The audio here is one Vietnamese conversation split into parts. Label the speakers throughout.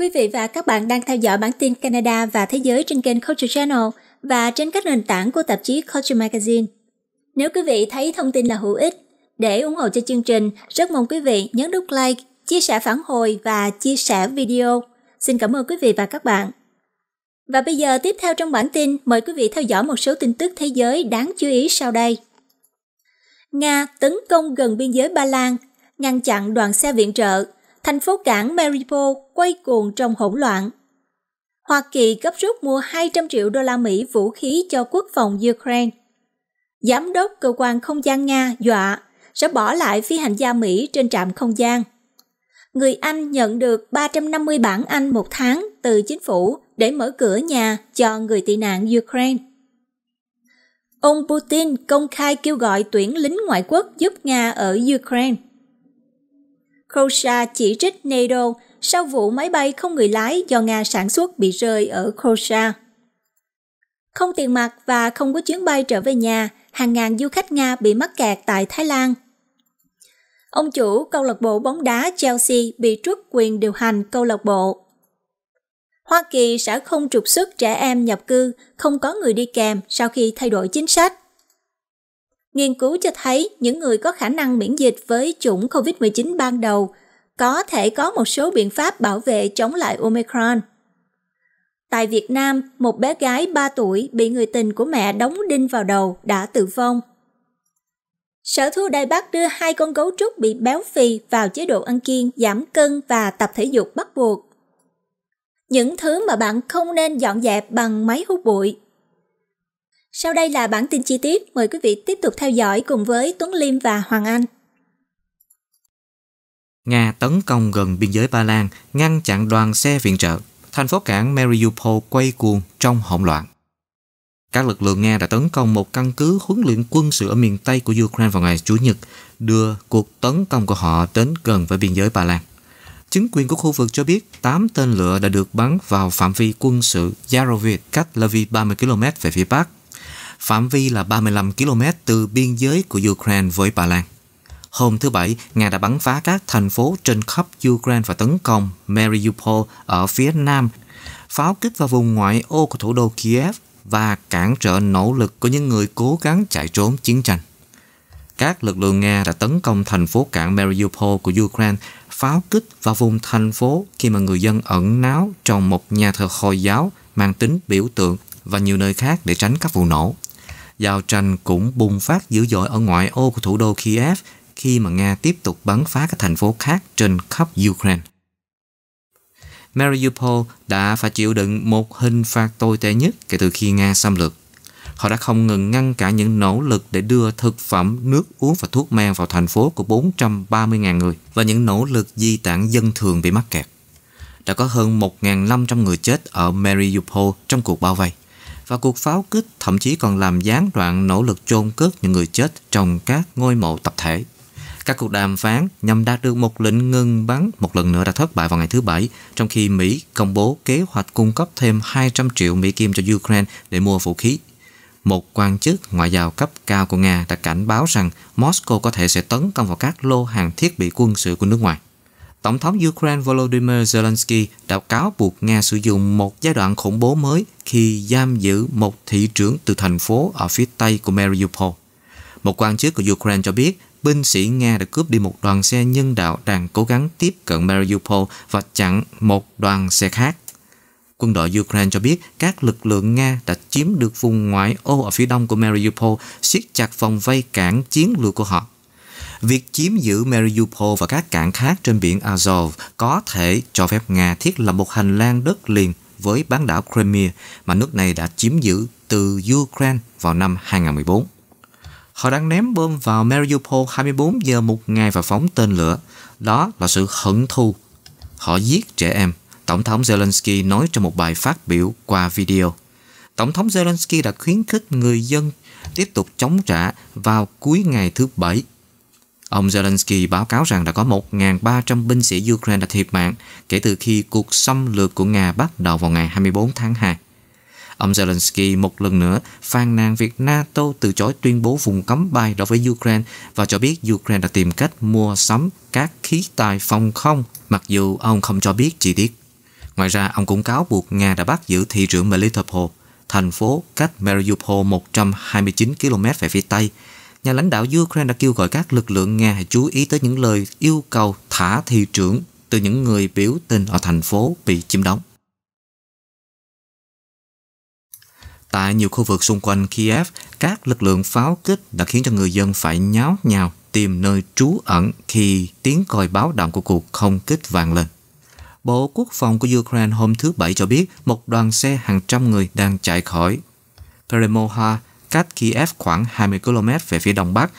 Speaker 1: Quý vị và các bạn đang theo dõi bản tin Canada và Thế giới trên kênh Culture Channel và trên các nền tảng của tạp chí Culture Magazine. Nếu quý vị thấy thông tin là hữu ích, để ủng hộ cho chương trình, rất mong quý vị nhấn nút like, chia sẻ phản hồi và chia sẻ video. Xin cảm ơn quý vị và các bạn. Và bây giờ tiếp theo trong bản tin, mời quý vị theo dõi một số tin tức thế giới đáng chú ý sau đây. Nga tấn công gần biên giới Ba Lan, ngăn chặn đoàn xe viện trợ, thành phố cảng Maripo quay cuồng trong hỗn loạn. Hoa Kỳ gấp rút mua 200 triệu đô la Mỹ vũ khí cho quốc phòng Ukraine. Giám đốc cơ quan không gian Nga dọa sẽ bỏ lại phi hành gia Mỹ trên trạm không gian. Người Anh nhận được 350 bản Anh một tháng từ chính phủ để mở cửa nhà cho người tị nạn Ukraine. Ông Putin công khai kêu gọi tuyển lính ngoại quốc giúp Nga ở Ukraine. Croatia chỉ trích NATO sau vụ máy bay không người lái do Nga sản xuất bị rơi ở Croatia. Không tiền mặt và không có chuyến bay trở về nhà, hàng ngàn du khách Nga bị mắc kẹt tại Thái Lan. Ông chủ câu lạc bộ bóng đá Chelsea bị truất quyền điều hành câu lạc bộ. Hoa Kỳ sẽ không trục xuất trẻ em nhập cư, không có người đi kèm sau khi thay đổi chính sách. Nghiên cứu cho thấy những người có khả năng miễn dịch với chủng COVID-19 ban đầu có thể có một số biện pháp bảo vệ chống lại Omicron. Tại Việt Nam, một bé gái 3 tuổi bị người tình của mẹ đóng đinh vào đầu đã tử vong. Sở thú Đài Bắc đưa hai con gấu trúc bị béo phì vào chế độ ăn kiêng, giảm cân và tập thể dục bắt buộc. Những thứ mà bạn không nên dọn dẹp bằng máy hút bụi sau đây là bản tin chi tiết, mời quý vị tiếp tục theo dõi cùng với Tuấn Liêm và Hoàng Anh.
Speaker 2: Nga tấn công gần biên giới Ba Lan, ngăn chặn đoàn xe viện trợ. Thành phố cảng Mariupol quay cuồng trong hỗn loạn. Các lực lượng Nga đã tấn công một căn cứ huấn luyện quân sự ở miền Tây của Ukraine vào ngày Chủ nhật, đưa cuộc tấn công của họ đến gần với biên giới Ba Lan. Chính quyền của khu vực cho biết 8 tên lửa đã được bắn vào phạm vi quân sự Yaroviet cách Lviv 30 km về phía Bắc phạm vi là 35 km từ biên giới của Ukraine với Ba Lan. Hôm thứ Bảy, Nga đã bắn phá các thành phố trên khắp Ukraine và tấn công Mariupol ở phía nam, pháo kích vào vùng ngoại ô của thủ đô Kiev và cản trở nỗ lực của những người cố gắng chạy trốn chiến tranh. Các lực lượng Nga đã tấn công thành phố cảng Mariupol của Ukraine, pháo kích vào vùng thành phố khi mà người dân ẩn náu trong một nhà thờ Hồi giáo mang tính biểu tượng và nhiều nơi khác để tránh các vụ nổ. Giao tranh cũng bùng phát dữ dội ở ngoại ô của thủ đô Kiev khi mà Nga tiếp tục bắn phá các thành phố khác trên khắp Ukraine. Mariupol đã phải chịu đựng một hình phạt tồi tệ nhất kể từ khi Nga xâm lược. Họ đã không ngừng ngăn cản những nỗ lực để đưa thực phẩm, nước uống và thuốc men vào thành phố của 430.000 người và những nỗ lực di tản dân thường bị mắc kẹt. Đã có hơn 1.500 người chết ở Mariupol trong cuộc bao vây và cuộc pháo kích thậm chí còn làm gián đoạn nỗ lực chôn cất những người chết trong các ngôi mộ tập thể. Các cuộc đàm phán nhằm đạt được một lệnh ngừng bắn một lần nữa đã thất bại vào ngày thứ Bảy, trong khi Mỹ công bố kế hoạch cung cấp thêm 200 triệu Mỹ Kim cho Ukraine để mua vũ khí. Một quan chức ngoại giao cấp cao của Nga đã cảnh báo rằng Moscow có thể sẽ tấn công vào các lô hàng thiết bị quân sự của nước ngoài. Tổng thống Ukraine Volodymyr Zelensky đã cáo buộc Nga sử dụng một giai đoạn khủng bố mới khi giam giữ một thị trưởng từ thành phố ở phía tây của Mariupol. Một quan chức của Ukraine cho biết binh sĩ Nga đã cướp đi một đoàn xe nhân đạo đang cố gắng tiếp cận Mariupol và chặn một đoàn xe khác. Quân đội Ukraine cho biết các lực lượng Nga đã chiếm được vùng ngoại ô ở phía đông của Mariupol, siết chặt vòng vây cản chiến lược của họ. Việc chiếm giữ Mariupol và các cảng khác trên biển Azov có thể cho phép Nga thiết lập một hành lang đất liền với bán đảo Crimea mà nước này đã chiếm giữ từ Ukraine vào năm 2014. Họ đang ném bom vào Mariupol 24 giờ một ngày và phóng tên lửa. Đó là sự hận thù. Họ giết trẻ em. Tổng thống Zelensky nói trong một bài phát biểu qua video. Tổng thống Zelensky đã khuyến khích người dân tiếp tục chống trả vào cuối ngày thứ Bảy Ông Zelensky báo cáo rằng đã có 1.300 binh sĩ Ukraine đã thiệt mạng kể từ khi cuộc xâm lược của Nga bắt đầu vào ngày 24 tháng 2. Ông Zelensky một lần nữa phàn nàn việc NATO từ chối tuyên bố vùng cấm bay đối với Ukraine và cho biết Ukraine đã tìm cách mua sắm các khí tài phòng không, mặc dù ông không cho biết chi tiết. Ngoài ra, ông cũng cáo buộc Nga đã bắt giữ thị trưởng Melitopol, thành phố cách Mariupol 129 km về phía Tây, nhà lãnh đạo Ukraine đã kêu gọi các lực lượng Nga chú ý tới những lời yêu cầu thả thị trưởng từ những người biểu tình ở thành phố bị chiếm đóng. Tại nhiều khu vực xung quanh Kiev, các lực lượng pháo kích đã khiến cho người dân phải nháo nhào tìm nơi trú ẩn khi tiếng còi báo động của cuộc không kích vang lên. Bộ Quốc phòng của Ukraine hôm thứ Bảy cho biết một đoàn xe hàng trăm người đang chạy khỏi Peremoha cách Kiev khoảng 20 km về phía đông bắc,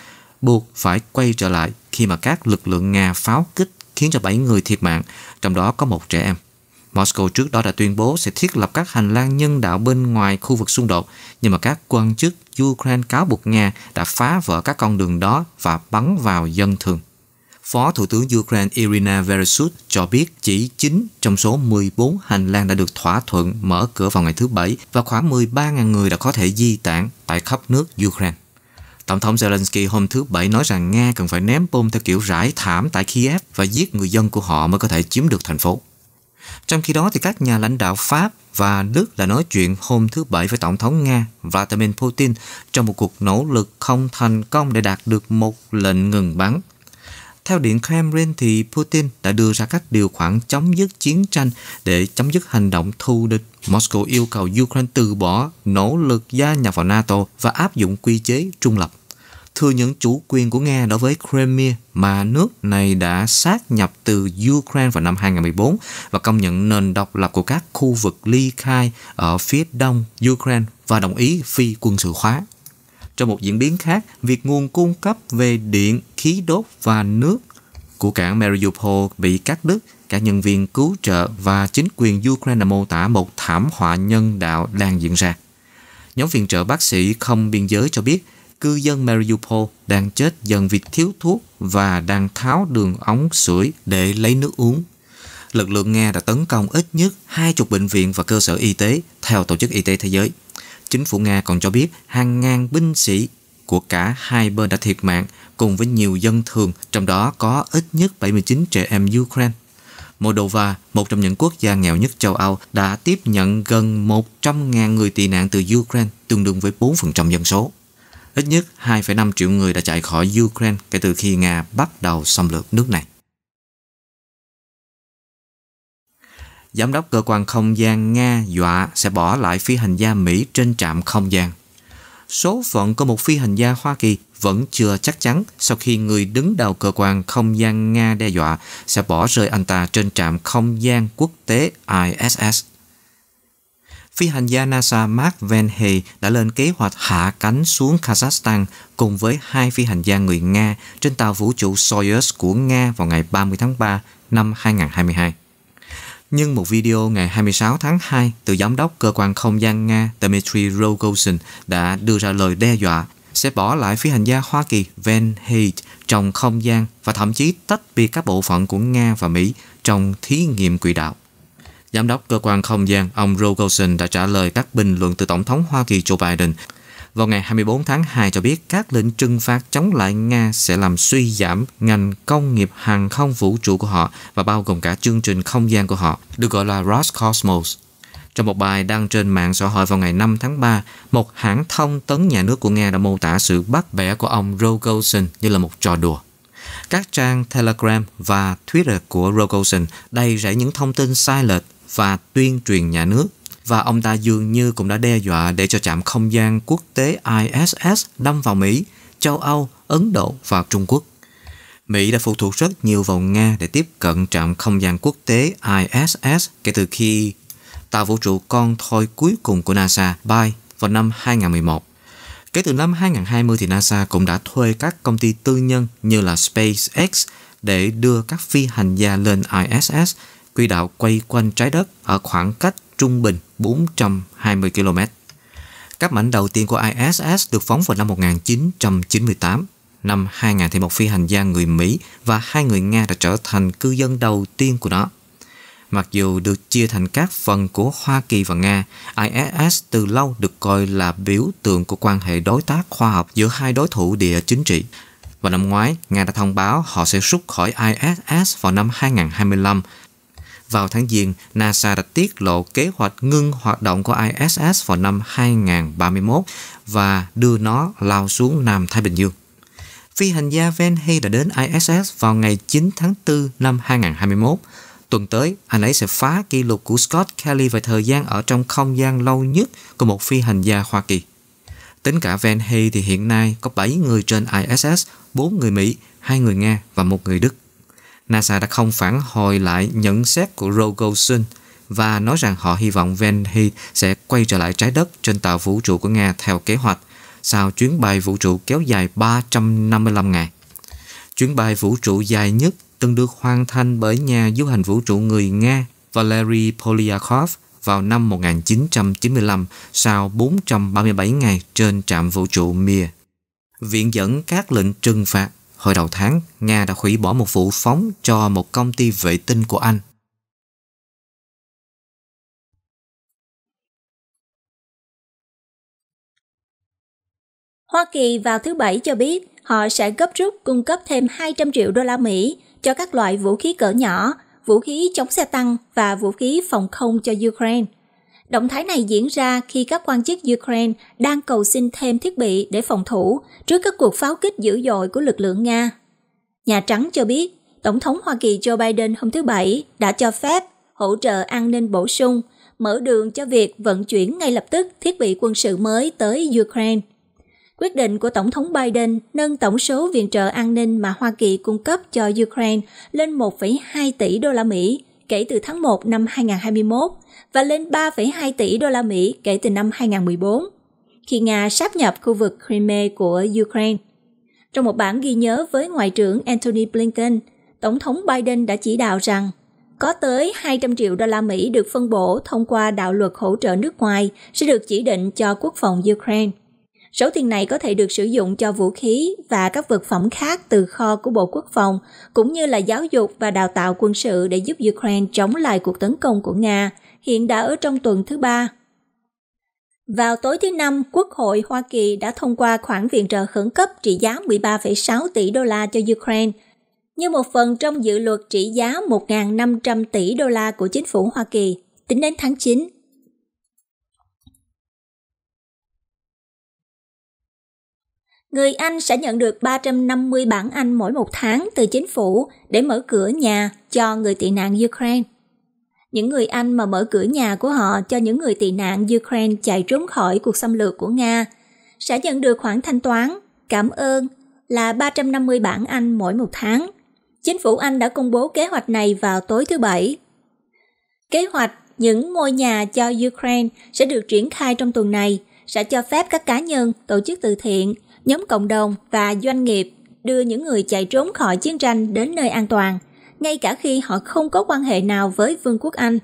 Speaker 2: buộc phải quay trở lại khi mà các lực lượng Nga pháo kích khiến cho 7 người thiệt mạng, trong đó có một trẻ em. Moscow trước đó đã tuyên bố sẽ thiết lập các hành lang nhân đạo bên ngoài khu vực xung đột, nhưng mà các quan chức Ukraine cáo buộc Nga đã phá vỡ các con đường đó và bắn vào dân thường. Phó Thủ tướng Ukraine Irina Vereshchuk cho biết chỉ 9 trong số 14 hành lang đã được thỏa thuận mở cửa vào ngày thứ Bảy và khoảng 13.000 người đã có thể di tản tại khắp nước Ukraine. Tổng thống Zelensky hôm thứ Bảy nói rằng Nga cần phải ném bom theo kiểu rải thảm tại Kiev và giết người dân của họ mới có thể chiếm được thành phố. Trong khi đó, thì các nhà lãnh đạo Pháp và Đức đã nói chuyện hôm thứ Bảy với Tổng thống Nga Vladimir Putin trong một cuộc nỗ lực không thành công để đạt được một lệnh ngừng bắn theo Điện Kremlin thì Putin đã đưa ra các điều khoản chấm dứt chiến tranh để chấm dứt hành động thù địch. Moscow yêu cầu Ukraine từ bỏ nỗ lực gia nhập vào NATO và áp dụng quy chế trung lập thừa nhận chủ quyền của Nga đối với Crimea mà nước này đã sát nhập từ Ukraine vào năm 2014 và công nhận nền độc lập của các khu vực ly khai ở phía đông Ukraine và đồng ý phi quân sự hóa. Trong một diễn biến khác, việc nguồn cung cấp về điện, khí đốt và nước của cảng Mariupol bị cắt đứt, các nhân viên cứu trợ và chính quyền Ukraine mô tả một thảm họa nhân đạo đang diễn ra. Nhóm viện trợ bác sĩ không biên giới cho biết cư dân Mariupol đang chết dần vì thiếu thuốc và đang tháo đường ống sưởi để lấy nước uống. Lực lượng Nga đã tấn công ít nhất 20 bệnh viện và cơ sở y tế theo Tổ chức Y tế Thế giới. Chính phủ Nga còn cho biết hàng ngàn binh sĩ của cả hai bên đã thiệt mạng cùng với nhiều dân thường, trong đó có ít nhất 79 trẻ em Ukraine. Moldova, một trong những quốc gia nghèo nhất châu Âu, đã tiếp nhận gần 100.000 người tị nạn từ Ukraine, tương đương với 4% dân số. Ít nhất 2,5 triệu người đã chạy khỏi Ukraine kể từ khi Nga bắt đầu xâm lược nước này. giám đốc cơ quan không gian Nga dọa sẽ bỏ lại phi hành gia Mỹ trên trạm không gian. Số phận của một phi hành gia Hoa Kỳ vẫn chưa chắc chắn sau khi người đứng đầu cơ quan không gian Nga đe dọa sẽ bỏ rơi anh ta trên trạm không gian quốc tế ISS. Phi hành gia NASA Mark Van Hey đã lên kế hoạch hạ cánh xuống Kazakhstan cùng với hai phi hành gia người Nga trên tàu vũ trụ Soyuz của Nga vào ngày 30 tháng 3 năm 2022 nhưng một video ngày 26 tháng 2 từ giám đốc cơ quan không gian Nga Dmitry Rogozin đã đưa ra lời đe dọa sẽ bỏ lại phi hành gia Hoa Kỳ Van Heet trong không gian và thậm chí tách biệt các bộ phận của Nga và Mỹ trong thí nghiệm quỹ đạo. Giám đốc cơ quan không gian ông Rogozin đã trả lời các bình luận từ Tổng thống Hoa Kỳ Joe Biden – vào ngày 24 tháng 2 cho biết các lệnh trừng phạt chống lại Nga sẽ làm suy giảm ngành công nghiệp hàng không vũ trụ của họ và bao gồm cả chương trình không gian của họ, được gọi là Roscosmos. Trong một bài đăng trên mạng xã hội vào ngày 5 tháng 3, một hãng thông tấn nhà nước của Nga đã mô tả sự bắt bẻ của ông Rogozin như là một trò đùa. Các trang Telegram và Twitter của Rogozin đầy rẫy những thông tin sai lệch và tuyên truyền nhà nước và ông ta dường như cũng đã đe dọa để cho trạm không gian quốc tế ISS đâm vào Mỹ, châu Âu, Ấn Độ và Trung Quốc. Mỹ đã phụ thuộc rất nhiều vào Nga để tiếp cận trạm không gian quốc tế ISS kể từ khi tàu vũ trụ con thoi cuối cùng của NASA bay vào năm 2011. Kể từ năm 2020 thì NASA cũng đã thuê các công ty tư nhân như là SpaceX để đưa các phi hành gia lên ISS, quỹ đạo quay quanh trái đất ở khoảng cách trung bình 420 km. Các mảnh đầu tiên của ISS được phóng vào năm 1998. Năm 2000 thì một phi hành gia người Mỹ và hai người Nga đã trở thành cư dân đầu tiên của nó. Mặc dù được chia thành các phần của Hoa Kỳ và Nga, ISS từ lâu được coi là biểu tượng của quan hệ đối tác khoa học giữa hai đối thủ địa chính trị. Và năm ngoái, Nga đã thông báo họ sẽ rút khỏi ISS vào năm 2025 vào tháng Giêng, NASA đã tiết lộ kế hoạch ngưng hoạt động của ISS vào năm 2031 và đưa nó lao xuống Nam Thái Bình Dương. Phi hành gia Van Hay đã đến ISS vào ngày 9 tháng 4 năm 2021. Tuần tới, anh ấy sẽ phá kỷ lục của Scott Kelly về thời gian ở trong không gian lâu nhất của một phi hành gia Hoa Kỳ. Tính cả Van Hay thì hiện nay có 7 người trên ISS, 4 người Mỹ, 2 người Nga và 1 người Đức. NASA đã không phản hồi lại nhận xét của Rogozin và nói rằng họ hy vọng Venhi sẽ quay trở lại trái đất trên tàu vũ trụ của Nga theo kế hoạch sau chuyến bay vũ trụ kéo dài 355 ngày. Chuyến bay vũ trụ dài nhất từng được hoàn thành bởi nhà du hành vũ trụ người Nga Valery Polyakov vào năm 1995 sau 437 ngày trên trạm vũ trụ Mir. Viện dẫn các lệnh trừng phạt hồi đầu tháng, Nga đã hủy bỏ một vụ phóng cho một công ty vệ tinh của Anh.
Speaker 1: Hoa Kỳ vào thứ Bảy cho biết họ sẽ gấp rút cung cấp thêm 200 triệu đô la Mỹ cho các loại vũ khí cỡ nhỏ, vũ khí chống xe tăng và vũ khí phòng không cho Ukraine – Động thái này diễn ra khi các quan chức Ukraine đang cầu xin thêm thiết bị để phòng thủ trước các cuộc pháo kích dữ dội của lực lượng Nga. Nhà Trắng cho biết, Tổng thống Hoa Kỳ Joe Biden hôm thứ Bảy đã cho phép hỗ trợ an ninh bổ sung, mở đường cho việc vận chuyển ngay lập tức thiết bị quân sự mới tới Ukraine. Quyết định của Tổng thống Biden nâng tổng số viện trợ an ninh mà Hoa Kỳ cung cấp cho Ukraine lên 1,2 tỷ đô la Mỹ, kể từ tháng 1 năm 2021 và lên 3,2 tỷ đô la Mỹ kể từ năm 2014, khi Nga sáp nhập khu vực Crimea của Ukraine. Trong một bản ghi nhớ với Ngoại trưởng Antony Blinken, Tổng thống Biden đã chỉ đạo rằng có tới 200 triệu đô la Mỹ được phân bổ thông qua đạo luật hỗ trợ nước ngoài sẽ được chỉ định cho quốc phòng Ukraine số tiền này có thể được sử dụng cho vũ khí và các vật phẩm khác từ kho của Bộ Quốc phòng, cũng như là giáo dục và đào tạo quân sự để giúp Ukraine chống lại cuộc tấn công của Nga, hiện đã ở trong tuần thứ ba. Vào tối thứ Năm, Quốc hội Hoa Kỳ đã thông qua khoản viện trợ khẩn cấp trị giá 13,6 tỷ đô la cho Ukraine, như một phần trong dự luật trị giá 1.500 tỷ đô la của chính phủ Hoa Kỳ tính đến tháng 9 Người Anh sẽ nhận được 350 bản Anh mỗi một tháng từ chính phủ để mở cửa nhà cho người tị nạn Ukraine. Những người Anh mà mở cửa nhà của họ cho những người tị nạn Ukraine chạy trốn khỏi cuộc xâm lược của Nga sẽ nhận được khoản thanh toán cảm ơn là 350 bản Anh mỗi một tháng. Chính phủ Anh đã công bố kế hoạch này vào tối thứ Bảy. Kế hoạch những ngôi nhà cho Ukraine sẽ được triển khai trong tuần này, sẽ cho phép các cá nhân, tổ chức từ thiện nhóm cộng đồng và doanh nghiệp đưa những người chạy trốn khỏi chiến tranh đến nơi an toàn, ngay cả khi họ không có quan hệ nào với Vương quốc Anh.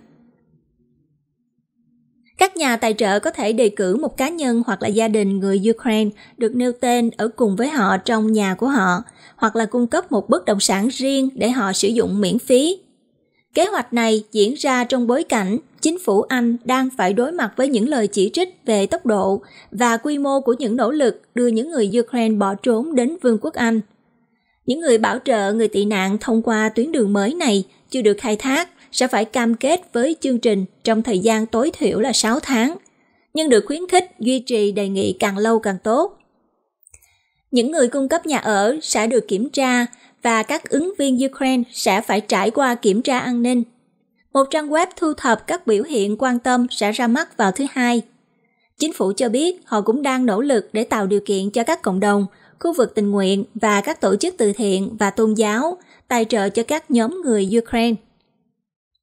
Speaker 1: Các nhà tài trợ có thể đề cử một cá nhân hoặc là gia đình người Ukraine được nêu tên ở cùng với họ trong nhà của họ, hoặc là cung cấp một bất động sản riêng để họ sử dụng miễn phí Kế hoạch này diễn ra trong bối cảnh chính phủ Anh đang phải đối mặt với những lời chỉ trích về tốc độ và quy mô của những nỗ lực đưa những người Ukraine bỏ trốn đến Vương quốc Anh. Những người bảo trợ người tị nạn thông qua tuyến đường mới này chưa được khai thác sẽ phải cam kết với chương trình trong thời gian tối thiểu là 6 tháng, nhưng được khuyến khích duy trì đề nghị càng lâu càng tốt. Những người cung cấp nhà ở sẽ được kiểm tra và các ứng viên Ukraine sẽ phải trải qua kiểm tra an ninh. Một trang web thu thập các biểu hiện quan tâm sẽ ra mắt vào thứ hai. Chính phủ cho biết họ cũng đang nỗ lực để tạo điều kiện cho các cộng đồng, khu vực tình nguyện và các tổ chức từ thiện và tôn giáo tài trợ cho các nhóm người Ukraine.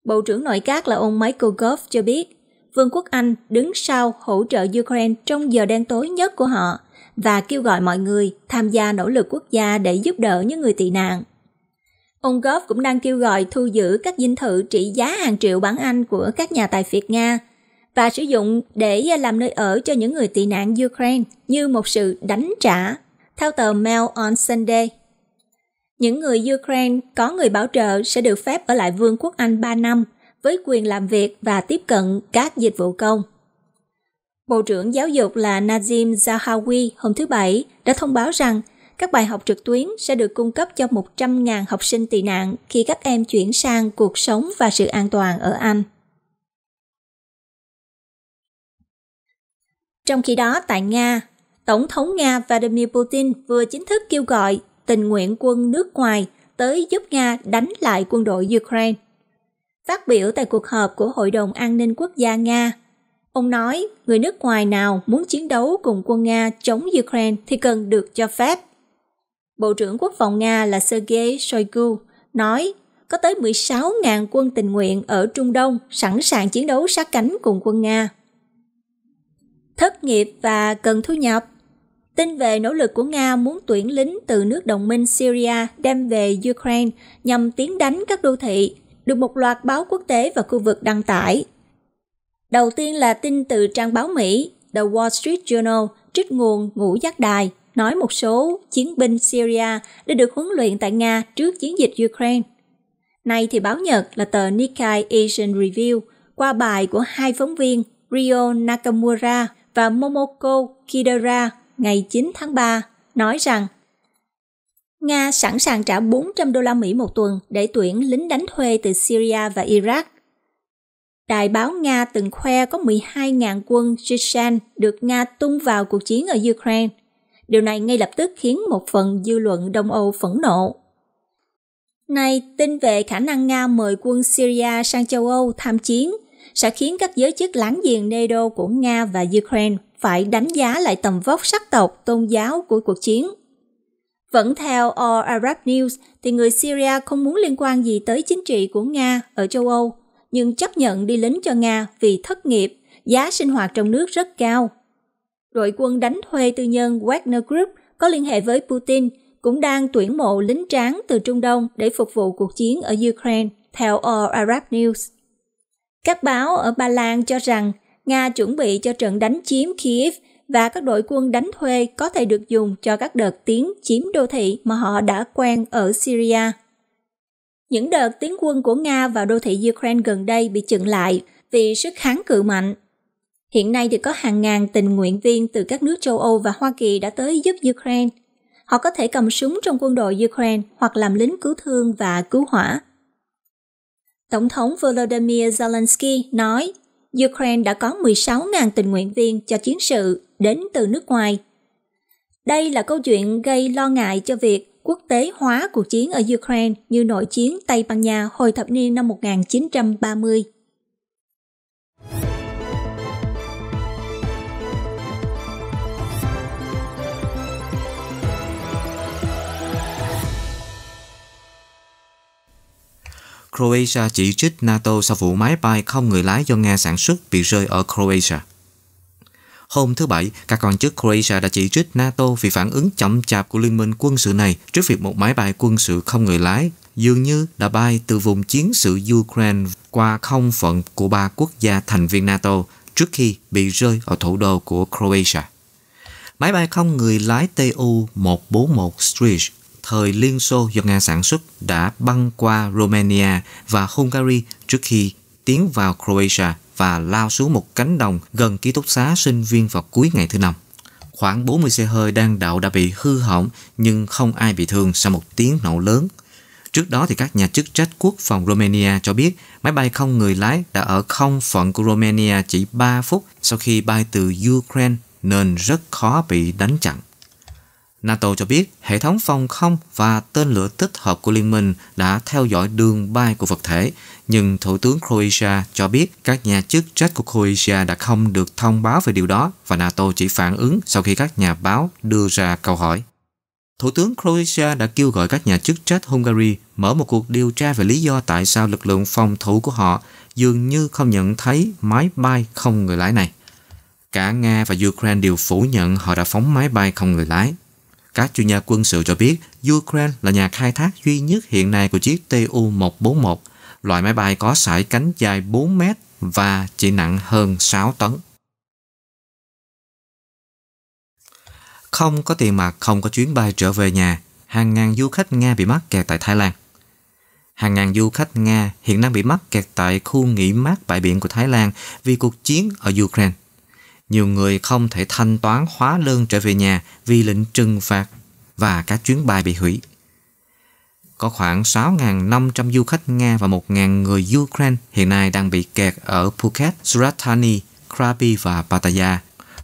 Speaker 1: Bộ trưởng nội các là ông Michael Gove cho biết, Vương quốc Anh đứng sau hỗ trợ Ukraine trong giờ đen tối nhất của họ – và kêu gọi mọi người tham gia nỗ lực quốc gia để giúp đỡ những người tị nạn. Ông Gov cũng đang kêu gọi thu giữ các dinh thự trị giá hàng triệu bản Anh của các nhà tài phiệt Nga và sử dụng để làm nơi ở cho những người tị nạn Ukraine như một sự đánh trả, theo tờ Mail on Sunday. Những người Ukraine có người bảo trợ sẽ được phép ở lại Vương quốc Anh 3 năm với quyền làm việc và tiếp cận các dịch vụ công. Bộ trưởng Giáo dục là Nazim Zahawi hôm thứ Bảy đã thông báo rằng các bài học trực tuyến sẽ được cung cấp cho 100.000 học sinh tị nạn khi các em chuyển sang cuộc sống và sự an toàn ở Anh. Trong khi đó, tại Nga, Tổng thống Nga Vladimir Putin vừa chính thức kêu gọi tình nguyện quân nước ngoài tới giúp Nga đánh lại quân đội Ukraine. Phát biểu tại cuộc họp của Hội đồng An ninh Quốc gia Nga Ông nói, người nước ngoài nào muốn chiến đấu cùng quân Nga chống Ukraine thì cần được cho phép. Bộ trưởng Quốc phòng Nga là Sergei Shoigu nói có tới 16.000 quân tình nguyện ở Trung Đông sẵn sàng chiến đấu sát cánh cùng quân Nga. Thất nghiệp và cần thu nhập Tin về nỗ lực của Nga muốn tuyển lính từ nước đồng minh Syria đem về Ukraine nhằm tiến đánh các đô thị, được một loạt báo quốc tế và khu vực đăng tải. Đầu tiên là tin từ trang báo Mỹ The Wall Street Journal trích nguồn Ngũ Giác Đài nói một số chiến binh Syria đã được huấn luyện tại Nga trước chiến dịch Ukraine. Nay thì báo Nhật là tờ Nikkei Asian Review qua bài của hai phóng viên Rio Nakamura và Momoko Kidera ngày 9 tháng 3 nói rằng Nga sẵn sàng trả 400 đô la Mỹ một tuần để tuyển lính đánh thuê từ Syria và Iraq. Đài báo Nga từng khoe có 12.000 quân Chechen được Nga tung vào cuộc chiến ở Ukraine. Điều này ngay lập tức khiến một phần dư luận Đông Âu phẫn nộ. Nay, tin về khả năng Nga mời quân Syria sang châu Âu tham chiến sẽ khiến các giới chức láng giềng NATO của Nga và Ukraine phải đánh giá lại tầm vóc sắc tộc, tôn giáo của cuộc chiến. Vẫn theo All Arab News, thì người Syria không muốn liên quan gì tới chính trị của Nga ở châu Âu nhưng chấp nhận đi lính cho Nga vì thất nghiệp, giá sinh hoạt trong nước rất cao. Đội quân đánh thuê tư nhân Wagner Group có liên hệ với Putin cũng đang tuyển mộ lính tráng từ Trung Đông để phục vụ cuộc chiến ở Ukraine, theo All Arab News. Các báo ở Ba Lan cho rằng Nga chuẩn bị cho trận đánh chiếm Kiev và các đội quân đánh thuê có thể được dùng cho các đợt tiến chiếm đô thị mà họ đã quen ở Syria. Những đợt tiến quân của Nga vào đô thị Ukraine gần đây bị chặn lại vì sức kháng cự mạnh. Hiện nay thì có hàng ngàn tình nguyện viên từ các nước châu Âu và Hoa Kỳ đã tới giúp Ukraine. Họ có thể cầm súng trong quân đội Ukraine hoặc làm lính cứu thương và cứu hỏa. Tổng thống Volodymyr Zelensky nói Ukraine đã có 16.000 tình nguyện viên cho chiến sự đến từ nước ngoài. Đây là câu chuyện gây lo ngại cho việc quốc tế hóa cuộc chiến ở Ukraine như nội chiến Tây Ban Nha hồi thập niên năm 1930.
Speaker 2: Croatia chỉ trích NATO sau vụ máy bay không người lái do Nga sản xuất bị rơi ở Croatia. Hôm thứ Bảy, các quan chức Croatia đã chỉ trích NATO vì phản ứng chậm chạp của liên minh quân sự này trước việc một máy bay quân sự không người lái dường như đã bay từ vùng chiến sự Ukraine qua không phận của ba quốc gia thành viên NATO trước khi bị rơi ở thủ đô của Croatia. Máy bay không người lái Tu-141 Strich thời Liên Xô do Nga sản xuất đã băng qua Romania và Hungary trước khi tiến vào Croatia và lao xuống một cánh đồng gần ký túc xá sinh viên vào cuối ngày thứ năm. Khoảng 40 xe hơi đang đậu đã bị hư hỏng nhưng không ai bị thương sau một tiếng nổ lớn. Trước đó thì các nhà chức trách quốc phòng Romania cho biết máy bay không người lái đã ở không phận của Romania chỉ 3 phút sau khi bay từ Ukraine nên rất khó bị đánh chặn. NATO cho biết hệ thống phòng không và tên lửa tích hợp của liên minh đã theo dõi đường bay của vật thể, nhưng Thủ tướng Croatia cho biết các nhà chức trách của Croatia đã không được thông báo về điều đó và NATO chỉ phản ứng sau khi các nhà báo đưa ra câu hỏi. Thủ tướng Croatia đã kêu gọi các nhà chức trách Hungary mở một cuộc điều tra về lý do tại sao lực lượng phòng thủ của họ dường như không nhận thấy máy bay không người lái này. Cả Nga và Ukraine đều phủ nhận họ đã phóng máy bay không người lái các chuyên gia quân sự cho biết Ukraine là nhà khai thác duy nhất hiện nay của chiếc Tu-141, loại máy bay có sải cánh dài 4 mét và chỉ nặng hơn 6 tấn. Không có tiền mặt, không có chuyến bay trở về nhà, hàng ngàn du khách Nga bị mắc kẹt tại Thái Lan. Hàng ngàn du khách Nga hiện đang bị mắc kẹt tại khu nghỉ mát bãi biển của Thái Lan vì cuộc chiến ở Ukraine nhiều người không thể thanh toán hóa lương trở về nhà vì lệnh trừng phạt và các chuyến bay bị hủy. Có khoảng 6.500 du khách Nga và 1.000 người Ukraine hiện nay đang bị kẹt ở Phuket, Surat Thani, Krabi và Pattaya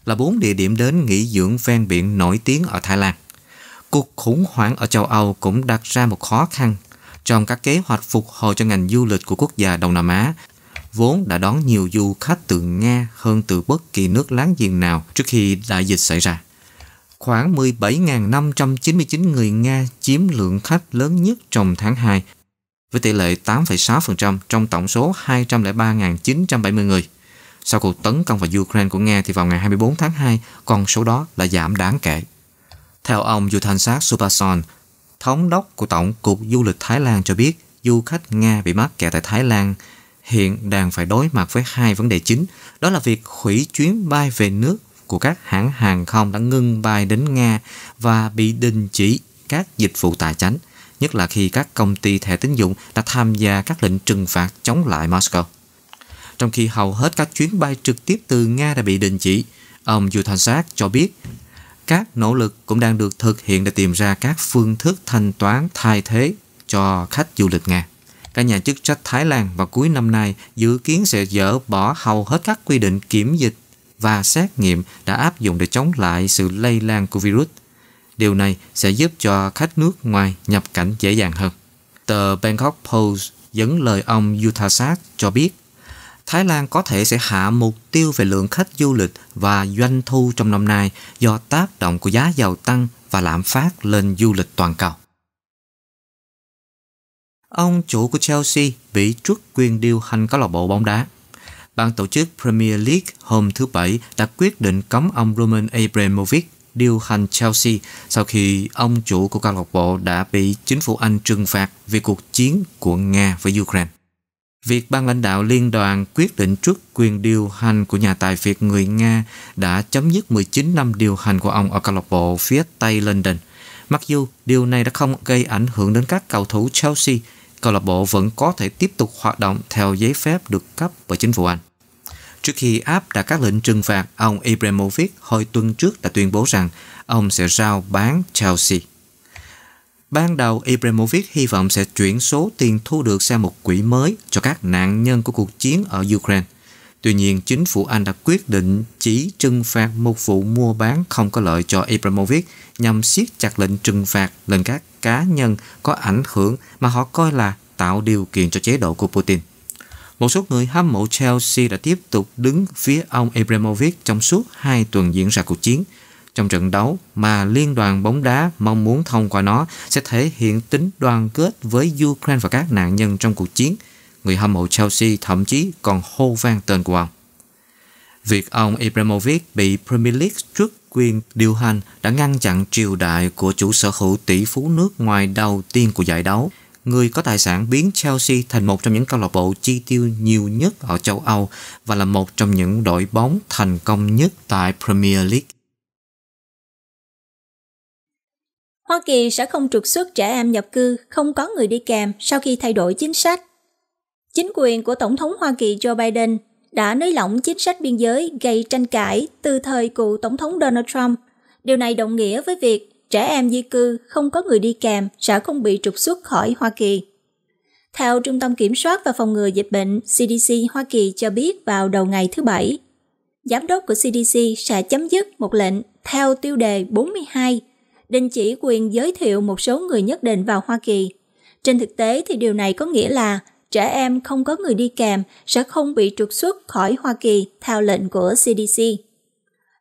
Speaker 2: là bốn địa điểm đến nghỉ dưỡng ven biển nổi tiếng ở Thái Lan. Cuộc khủng hoảng ở châu Âu cũng đặt ra một khó khăn trong các kế hoạch phục hồi cho ngành du lịch của quốc gia Đông Nam Á vốn đã đón nhiều du khách từ Nga hơn từ bất kỳ nước láng giềng nào trước khi đại dịch xảy ra. Khoảng 17.599 người Nga chiếm lượng khách lớn nhất trong tháng 2 với tỷ lệ 8,6% trong tổng số 203.970 người. Sau cuộc tấn công vào Ukraine của Nga thì vào ngày 24 tháng 2, con số đó là giảm đáng kể. Theo ông Yutansak Supason, thống đốc của Tổng cục Du lịch Thái Lan cho biết, du khách Nga bị mắc kẹt tại Thái Lan hiện đang phải đối mặt với hai vấn đề chính, đó là việc hủy chuyến bay về nước của các hãng hàng không đã ngưng bay đến Nga và bị đình chỉ các dịch vụ tài chính, nhất là khi các công ty thẻ tín dụng đã tham gia các lệnh trừng phạt chống lại Moscow. Trong khi hầu hết các chuyến bay trực tiếp từ Nga đã bị đình chỉ, ông Yutansak cho biết các nỗ lực cũng đang được thực hiện để tìm ra các phương thức thanh toán thay thế cho khách du lịch Nga. Các nhà chức trách Thái Lan vào cuối năm nay dự kiến sẽ dỡ bỏ hầu hết các quy định kiểm dịch và xét nghiệm đã áp dụng để chống lại sự lây lan của virus. Điều này sẽ giúp cho khách nước ngoài nhập cảnh dễ dàng hơn. Tờ Bangkok Post dẫn lời ông Yuthasat cho biết, Thái Lan có thể sẽ hạ mục tiêu về lượng khách du lịch và doanh thu trong năm nay do tác động của giá dầu tăng và lạm phát lên du lịch toàn cầu. Ông chủ của Chelsea bị truất quyền điều hành câu lạc bộ bóng đá. Ban tổ chức Premier League hôm thứ Bảy đã quyết định cấm ông Roman Abramovich điều hành Chelsea sau khi ông chủ của câu lạc bộ đã bị chính phủ Anh trừng phạt vì cuộc chiến của Nga với Ukraine. Việc ban lãnh đạo liên đoàn quyết định trước quyền điều hành của nhà tài phiệt người Nga đã chấm dứt 19 năm điều hành của ông ở câu lạc bộ phía Tây London. Mặc dù điều này đã không gây ảnh hưởng đến các cầu thủ Chelsea câu lạc bộ vẫn có thể tiếp tục hoạt động theo giấy phép được cấp bởi chính phủ Anh. Trước khi áp đặt các lệnh trừng phạt, ông Ibrahimovic hồi tuần trước đã tuyên bố rằng ông sẽ rao bán Chelsea. Ban đầu, Ibrahimovic hy vọng sẽ chuyển số tiền thu được sang một quỹ mới cho các nạn nhân của cuộc chiến ở Ukraine – Tuy nhiên, chính phủ Anh đã quyết định chỉ trừng phạt một vụ mua bán không có lợi cho Abramovich nhằm siết chặt lệnh trừng phạt lên các cá nhân có ảnh hưởng mà họ coi là tạo điều kiện cho chế độ của Putin. Một số người hâm mộ Chelsea đã tiếp tục đứng phía ông Abramovich trong suốt hai tuần diễn ra cuộc chiến. Trong trận đấu mà Liên đoàn bóng đá mong muốn thông qua nó sẽ thể hiện tính đoàn kết với Ukraine và các nạn nhân trong cuộc chiến – người hâm mộ Chelsea thậm chí còn hô vang tên của ông. Việc ông Ibrahimovic bị Premier League trước quyền điều hành đã ngăn chặn triều đại của chủ sở hữu tỷ phú nước ngoài đầu tiên của giải đấu. Người có tài sản biến Chelsea thành một trong những câu lạc bộ chi tiêu nhiều nhất ở châu Âu và là một trong những đội bóng thành công nhất tại Premier League.
Speaker 1: Hoa Kỳ sẽ không trục xuất trẻ em nhập cư không có người đi kèm sau khi thay đổi chính sách Chính quyền của Tổng thống Hoa Kỳ Joe Biden đã nới lỏng chính sách biên giới gây tranh cãi từ thời cựu Tổng thống Donald Trump. Điều này đồng nghĩa với việc trẻ em di cư không có người đi kèm sẽ không bị trục xuất khỏi Hoa Kỳ. Theo Trung tâm Kiểm soát và Phòng ngừa Dịch bệnh CDC Hoa Kỳ cho biết vào đầu ngày thứ Bảy, Giám đốc của CDC sẽ chấm dứt một lệnh theo tiêu đề 42 đình chỉ quyền giới thiệu một số người nhất định vào Hoa Kỳ. Trên thực tế thì điều này có nghĩa là trẻ em không có người đi kèm sẽ không bị trục xuất khỏi Hoa Kỳ theo lệnh của CDC.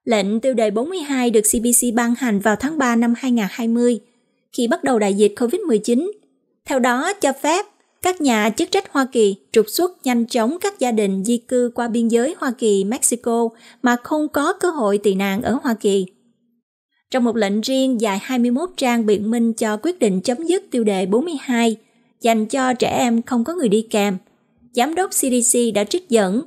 Speaker 1: Lệnh tiêu đề 42 được CBC ban hành vào tháng 3 năm 2020, khi bắt đầu đại dịch COVID-19. Theo đó, cho phép các nhà chức trách Hoa Kỳ trục xuất nhanh chóng các gia đình di cư qua biên giới Hoa Kỳ-Mexico mà không có cơ hội tị nạn ở Hoa Kỳ. Trong một lệnh riêng dài 21 trang biện minh cho quyết định chấm dứt tiêu đề 42, dành cho trẻ em không có người đi kèm. Giám đốc CDC đã trích dẫn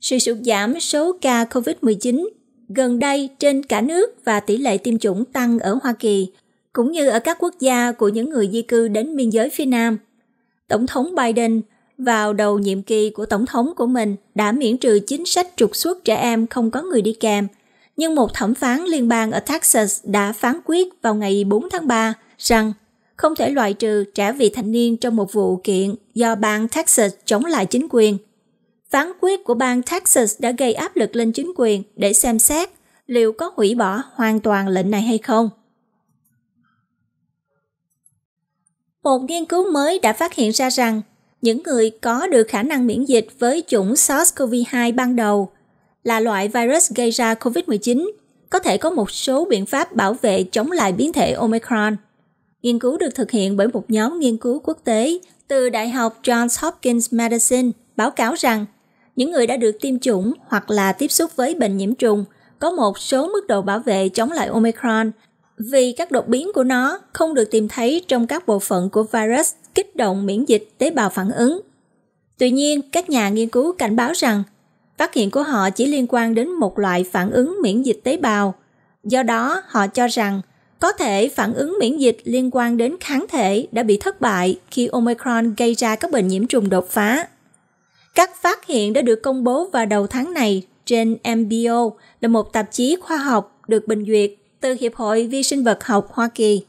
Speaker 1: sự sụt giảm số ca COVID-19 gần đây trên cả nước và tỷ lệ tiêm chủng tăng ở Hoa Kỳ, cũng như ở các quốc gia của những người di cư đến biên giới phía Nam. Tổng thống Biden vào đầu nhiệm kỳ của tổng thống của mình đã miễn trừ chính sách trục xuất trẻ em không có người đi kèm, nhưng một thẩm phán liên bang ở Texas đã phán quyết vào ngày 4 tháng 3 rằng không thể loại trừ trả vị thanh niên trong một vụ kiện do bang Texas chống lại chính quyền. Phán quyết của bang Texas đã gây áp lực lên chính quyền để xem xét liệu có hủy bỏ hoàn toàn lệnh này hay không. Một nghiên cứu mới đã phát hiện ra rằng những người có được khả năng miễn dịch với chủng SARS-CoV-2 ban đầu là loại virus gây ra COVID-19 có thể có một số biện pháp bảo vệ chống lại biến thể Omicron – Nghiên cứu được thực hiện bởi một nhóm nghiên cứu quốc tế từ Đại học Johns Hopkins Medicine báo cáo rằng những người đã được tiêm chủng hoặc là tiếp xúc với bệnh nhiễm trùng có một số mức độ bảo vệ chống lại Omicron vì các đột biến của nó không được tìm thấy trong các bộ phận của virus kích động miễn dịch tế bào phản ứng. Tuy nhiên, các nhà nghiên cứu cảnh báo rằng phát hiện của họ chỉ liên quan đến một loại phản ứng miễn dịch tế bào. Do đó, họ cho rằng có thể phản ứng miễn dịch liên quan đến kháng thể đã bị thất bại khi Omicron gây ra các bệnh nhiễm trùng đột phá. Các phát hiện đã được công bố vào đầu tháng này trên MBO là một tạp chí khoa học được bình duyệt từ Hiệp hội Vi sinh vật học Hoa Kỳ.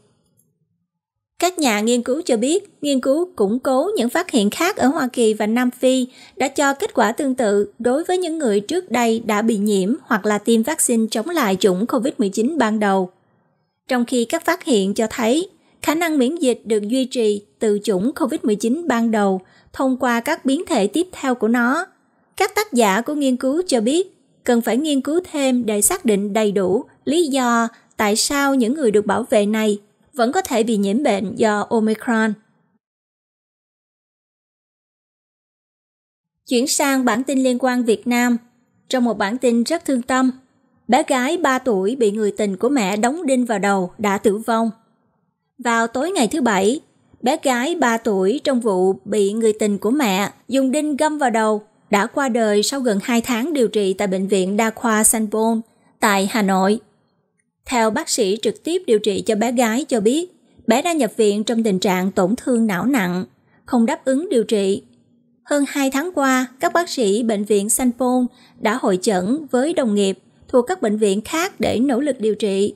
Speaker 1: Các nhà nghiên cứu cho biết, nghiên cứu củng cố những phát hiện khác ở Hoa Kỳ và Nam Phi đã cho kết quả tương tự đối với những người trước đây đã bị nhiễm hoặc là tiêm vaccine chống lại chủng COVID-19 ban đầu trong khi các phát hiện cho thấy khả năng miễn dịch được duy trì từ chủng COVID-19 ban đầu thông qua các biến thể tiếp theo của nó. Các tác giả của nghiên cứu cho biết cần phải nghiên cứu thêm để xác định đầy đủ lý do tại sao những người được bảo vệ này vẫn có thể bị nhiễm bệnh do Omicron. Chuyển sang bản tin liên quan Việt Nam. Trong một bản tin rất thương tâm, bé gái 3 tuổi bị người tình của mẹ đóng đinh vào đầu đã tử vong. Vào tối ngày thứ Bảy, bé gái 3 tuổi trong vụ bị người tình của mẹ dùng đinh găm vào đầu đã qua đời sau gần 2 tháng điều trị tại Bệnh viện Đa khoa San Sanpon tại Hà Nội. Theo bác sĩ trực tiếp điều trị cho bé gái cho biết, bé đã nhập viện trong tình trạng tổn thương não nặng, không đáp ứng điều trị. Hơn 2 tháng qua, các bác sĩ Bệnh viện San Sanpon đã hội chẩn với đồng nghiệp thuộc các bệnh viện khác để nỗ lực điều trị.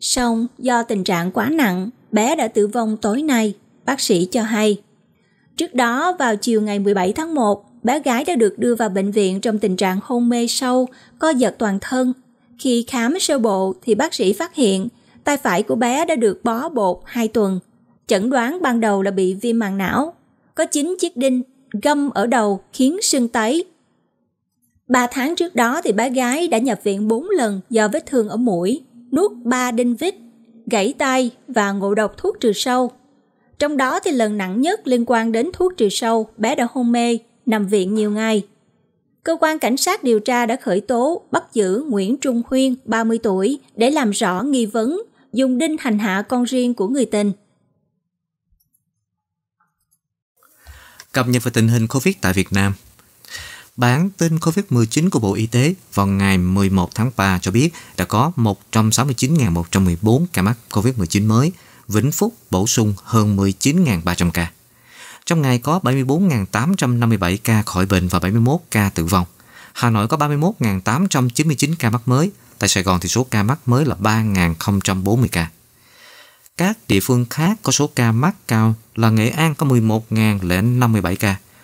Speaker 1: Song do tình trạng quá nặng, bé đã tử vong tối nay, bác sĩ cho hay. Trước đó vào chiều ngày 17 tháng 1, bé gái đã được đưa vào bệnh viện trong tình trạng hôn mê sâu, co giật toàn thân. Khi khám sơ bộ thì bác sĩ phát hiện tay phải của bé đã được bó bột 2 tuần. Chẩn đoán ban đầu là bị viêm màng não. Có 9 chiếc đinh găm ở đầu khiến sưng tấy, 3 tháng trước đó thì bé gái đã nhập viện 4 lần do vết thương ở mũi, nuốt 3 đinh vít, gãy tay và ngộ độc thuốc trừ sâu. Trong đó thì lần nặng nhất liên quan đến thuốc trừ sâu, bé đã hôn mê, nằm viện nhiều ngày. Cơ quan cảnh sát điều tra đã khởi tố, bắt giữ Nguyễn Trung Huyên, 30 tuổi, để làm rõ nghi vấn dùng đinh hành hạ con riêng của người tình.
Speaker 2: Cập nhật về tình hình COVID tại Việt Nam – Bản tin COVID-19 của Bộ Y tế vào ngày 11 tháng 3 cho biết đã có 169.114 ca mắc COVID-19 mới, Vĩnh Phúc bổ sung hơn 19.300 ca. Trong ngày có 74.857 ca khỏi bệnh và 71 ca tử vong. Hà Nội có 31.899 ca mắc mới, tại Sài Gòn thì số ca mắc mới là 3.040 ca. Các địa phương khác có số ca mắc cao là Nghệ An có 11.057 ca,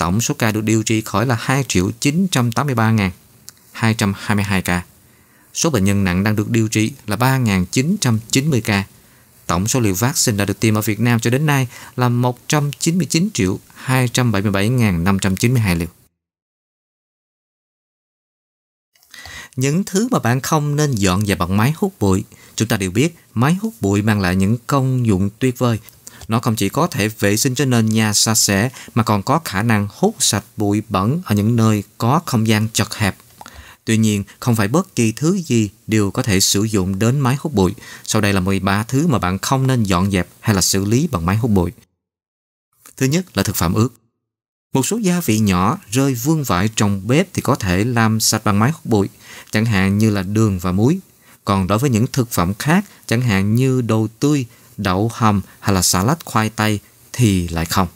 Speaker 2: Tổng số ca được điều trị khỏi là 2 triệu 983.222 ca. Số bệnh nhân nặng đang được điều trị là 3.990 ca. Tổng số liều vaccine đã được tiêm ở Việt Nam cho đến nay là 199 triệu 277.592 liều. Những thứ mà bạn không nên dọn dẹp bằng máy hút bụi. Chúng ta đều biết máy hút bụi mang lại những công dụng tuyệt vời nó không chỉ có thể vệ sinh cho nền nhà sạch sẽ mà còn có khả năng hút sạch bụi bẩn ở những nơi có không gian chật hẹp. Tuy nhiên, không phải bất kỳ thứ gì đều có thể sử dụng đến máy hút bụi. Sau đây là 13 thứ mà bạn không nên dọn dẹp hay là xử lý bằng máy hút bụi. Thứ nhất là thực phẩm ướt. Một số gia vị nhỏ rơi vương vãi trong bếp thì có thể làm sạch bằng máy hút bụi, chẳng hạn như là đường và muối. Còn đối với những thực phẩm khác, chẳng hạn như đồ tươi, đậu hầm hay là salad khoai tây thì lại không.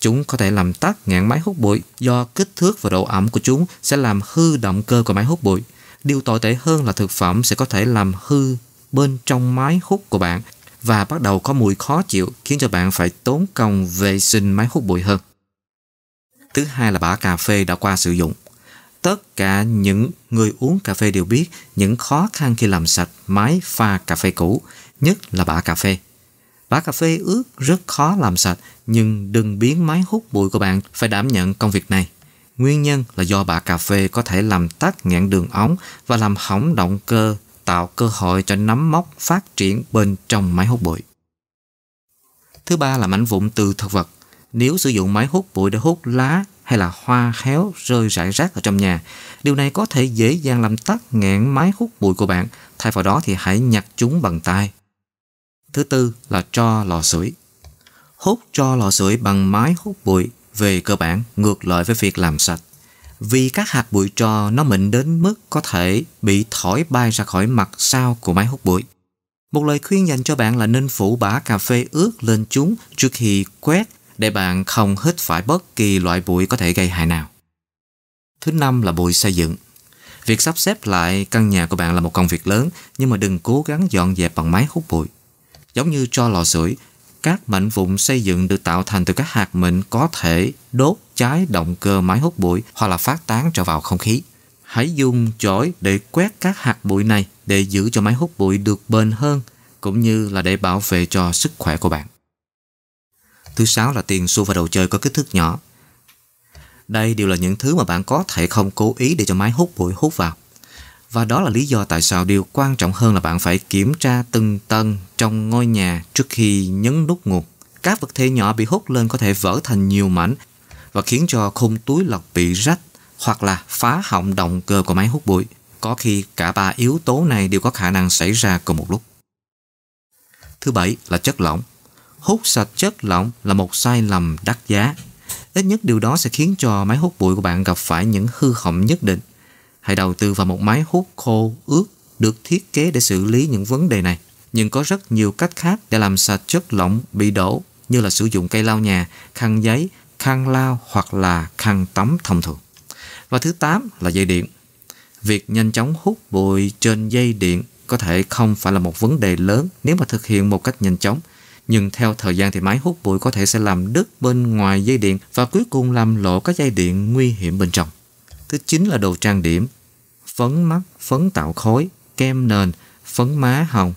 Speaker 2: Chúng có thể làm tắt ngạn máy hút bụi do kích thước và độ ẩm của chúng sẽ làm hư động cơ của máy hút bụi. Điều tồi tệ hơn là thực phẩm sẽ có thể làm hư bên trong máy hút của bạn và bắt đầu có mùi khó chịu khiến cho bạn phải tốn công vệ sinh máy hút bụi hơn. Thứ hai là bã cà phê đã qua sử dụng. Tất cả những người uống cà phê đều biết những khó khăn khi làm sạch máy pha cà phê cũ nhất là bã cà phê. Bã cà phê ướt rất khó làm sạch, nhưng đừng biến máy hút bụi của bạn phải đảm nhận công việc này. Nguyên nhân là do bã cà phê có thể làm tắc nghẽn đường ống và làm hỏng động cơ, tạo cơ hội cho nấm mốc phát triển bên trong máy hút bụi. Thứ ba là mảnh vụn từ thực vật. Nếu sử dụng máy hút bụi để hút lá hay là hoa héo rơi rải rác ở trong nhà, điều này có thể dễ dàng làm tắc nghẽn máy hút bụi của bạn. Thay vào đó thì hãy nhặt chúng bằng tay Thứ tư là cho lò sưởi. Hút cho lò sưởi bằng máy hút bụi về cơ bản ngược lại với việc làm sạch. Vì các hạt bụi trò nó mịn đến mức có thể bị thổi bay ra khỏi mặt sau của máy hút bụi. Một lời khuyên dành cho bạn là nên phủ bã cà phê ướt lên chúng trước khi quét để bạn không hít phải bất kỳ loại bụi có thể gây hại nào. Thứ năm là bụi xây dựng. Việc sắp xếp lại căn nhà của bạn là một công việc lớn, nhưng mà đừng cố gắng dọn dẹp bằng máy hút bụi. Giống như cho lò sưởi, các mảnh vụn xây dựng được tạo thành từ các hạt mịn có thể đốt cháy động cơ máy hút bụi hoặc là phát tán trở vào không khí. Hãy dùng chổi để quét các hạt bụi này để giữ cho máy hút bụi được bền hơn cũng như là để bảo vệ cho sức khỏe của bạn. Thứ sáu là tiền xu và đồ chơi có kích thước nhỏ. Đây đều là những thứ mà bạn có thể không cố ý để cho máy hút bụi hút vào. Và đó là lý do tại sao điều quan trọng hơn là bạn phải kiểm tra từng tầng trong ngôi nhà trước khi nhấn nút nguồn. Các vật thể nhỏ bị hút lên có thể vỡ thành nhiều mảnh và khiến cho khung túi lọc bị rách hoặc là phá hỏng động cơ của máy hút bụi. Có khi cả ba yếu tố này đều có khả năng xảy ra cùng một lúc. Thứ bảy là chất lỏng. Hút sạch chất lỏng là một sai lầm đắt giá. Ít nhất điều đó sẽ khiến cho máy hút bụi của bạn gặp phải những hư hỏng nhất định Hãy đầu tư vào một máy hút khô ướt được thiết kế để xử lý những vấn đề này. Nhưng có rất nhiều cách khác để làm sạch chất lỏng bị đổ như là sử dụng cây lau nhà, khăn giấy, khăn lau hoặc là khăn tắm thông thường. Và thứ 8 là dây điện. Việc nhanh chóng hút bụi trên dây điện có thể không phải là một vấn đề lớn nếu mà thực hiện một cách nhanh chóng. Nhưng theo thời gian thì máy hút bụi có thể sẽ làm đứt bên ngoài dây điện và cuối cùng làm lộ các dây điện nguy hiểm bên trong. Thứ chín là đồ trang điểm, phấn mắt, phấn tạo khối, kem nền, phấn má hồng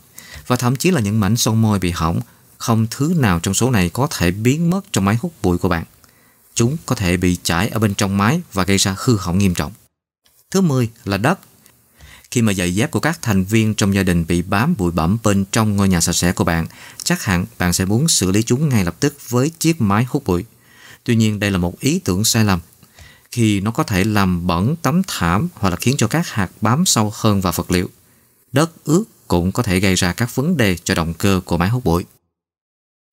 Speaker 2: và thậm chí là những mảnh son môi bị hỏng. Không thứ nào trong số này có thể biến mất trong máy hút bụi của bạn. Chúng có thể bị chảy ở bên trong máy và gây ra hư hỏng nghiêm trọng. Thứ mười là đất. Khi mà giày dép của các thành viên trong gia đình bị bám bụi bẩm bên trong ngôi nhà sạch sẽ của bạn, chắc hẳn bạn sẽ muốn xử lý chúng ngay lập tức với chiếc máy hút bụi. Tuy nhiên đây là một ý tưởng sai lầm khi nó có thể làm bẩn tấm thảm hoặc là khiến cho các hạt bám sâu hơn vào vật liệu. Đất ướt cũng có thể gây ra các vấn đề cho động cơ của máy hút bụi.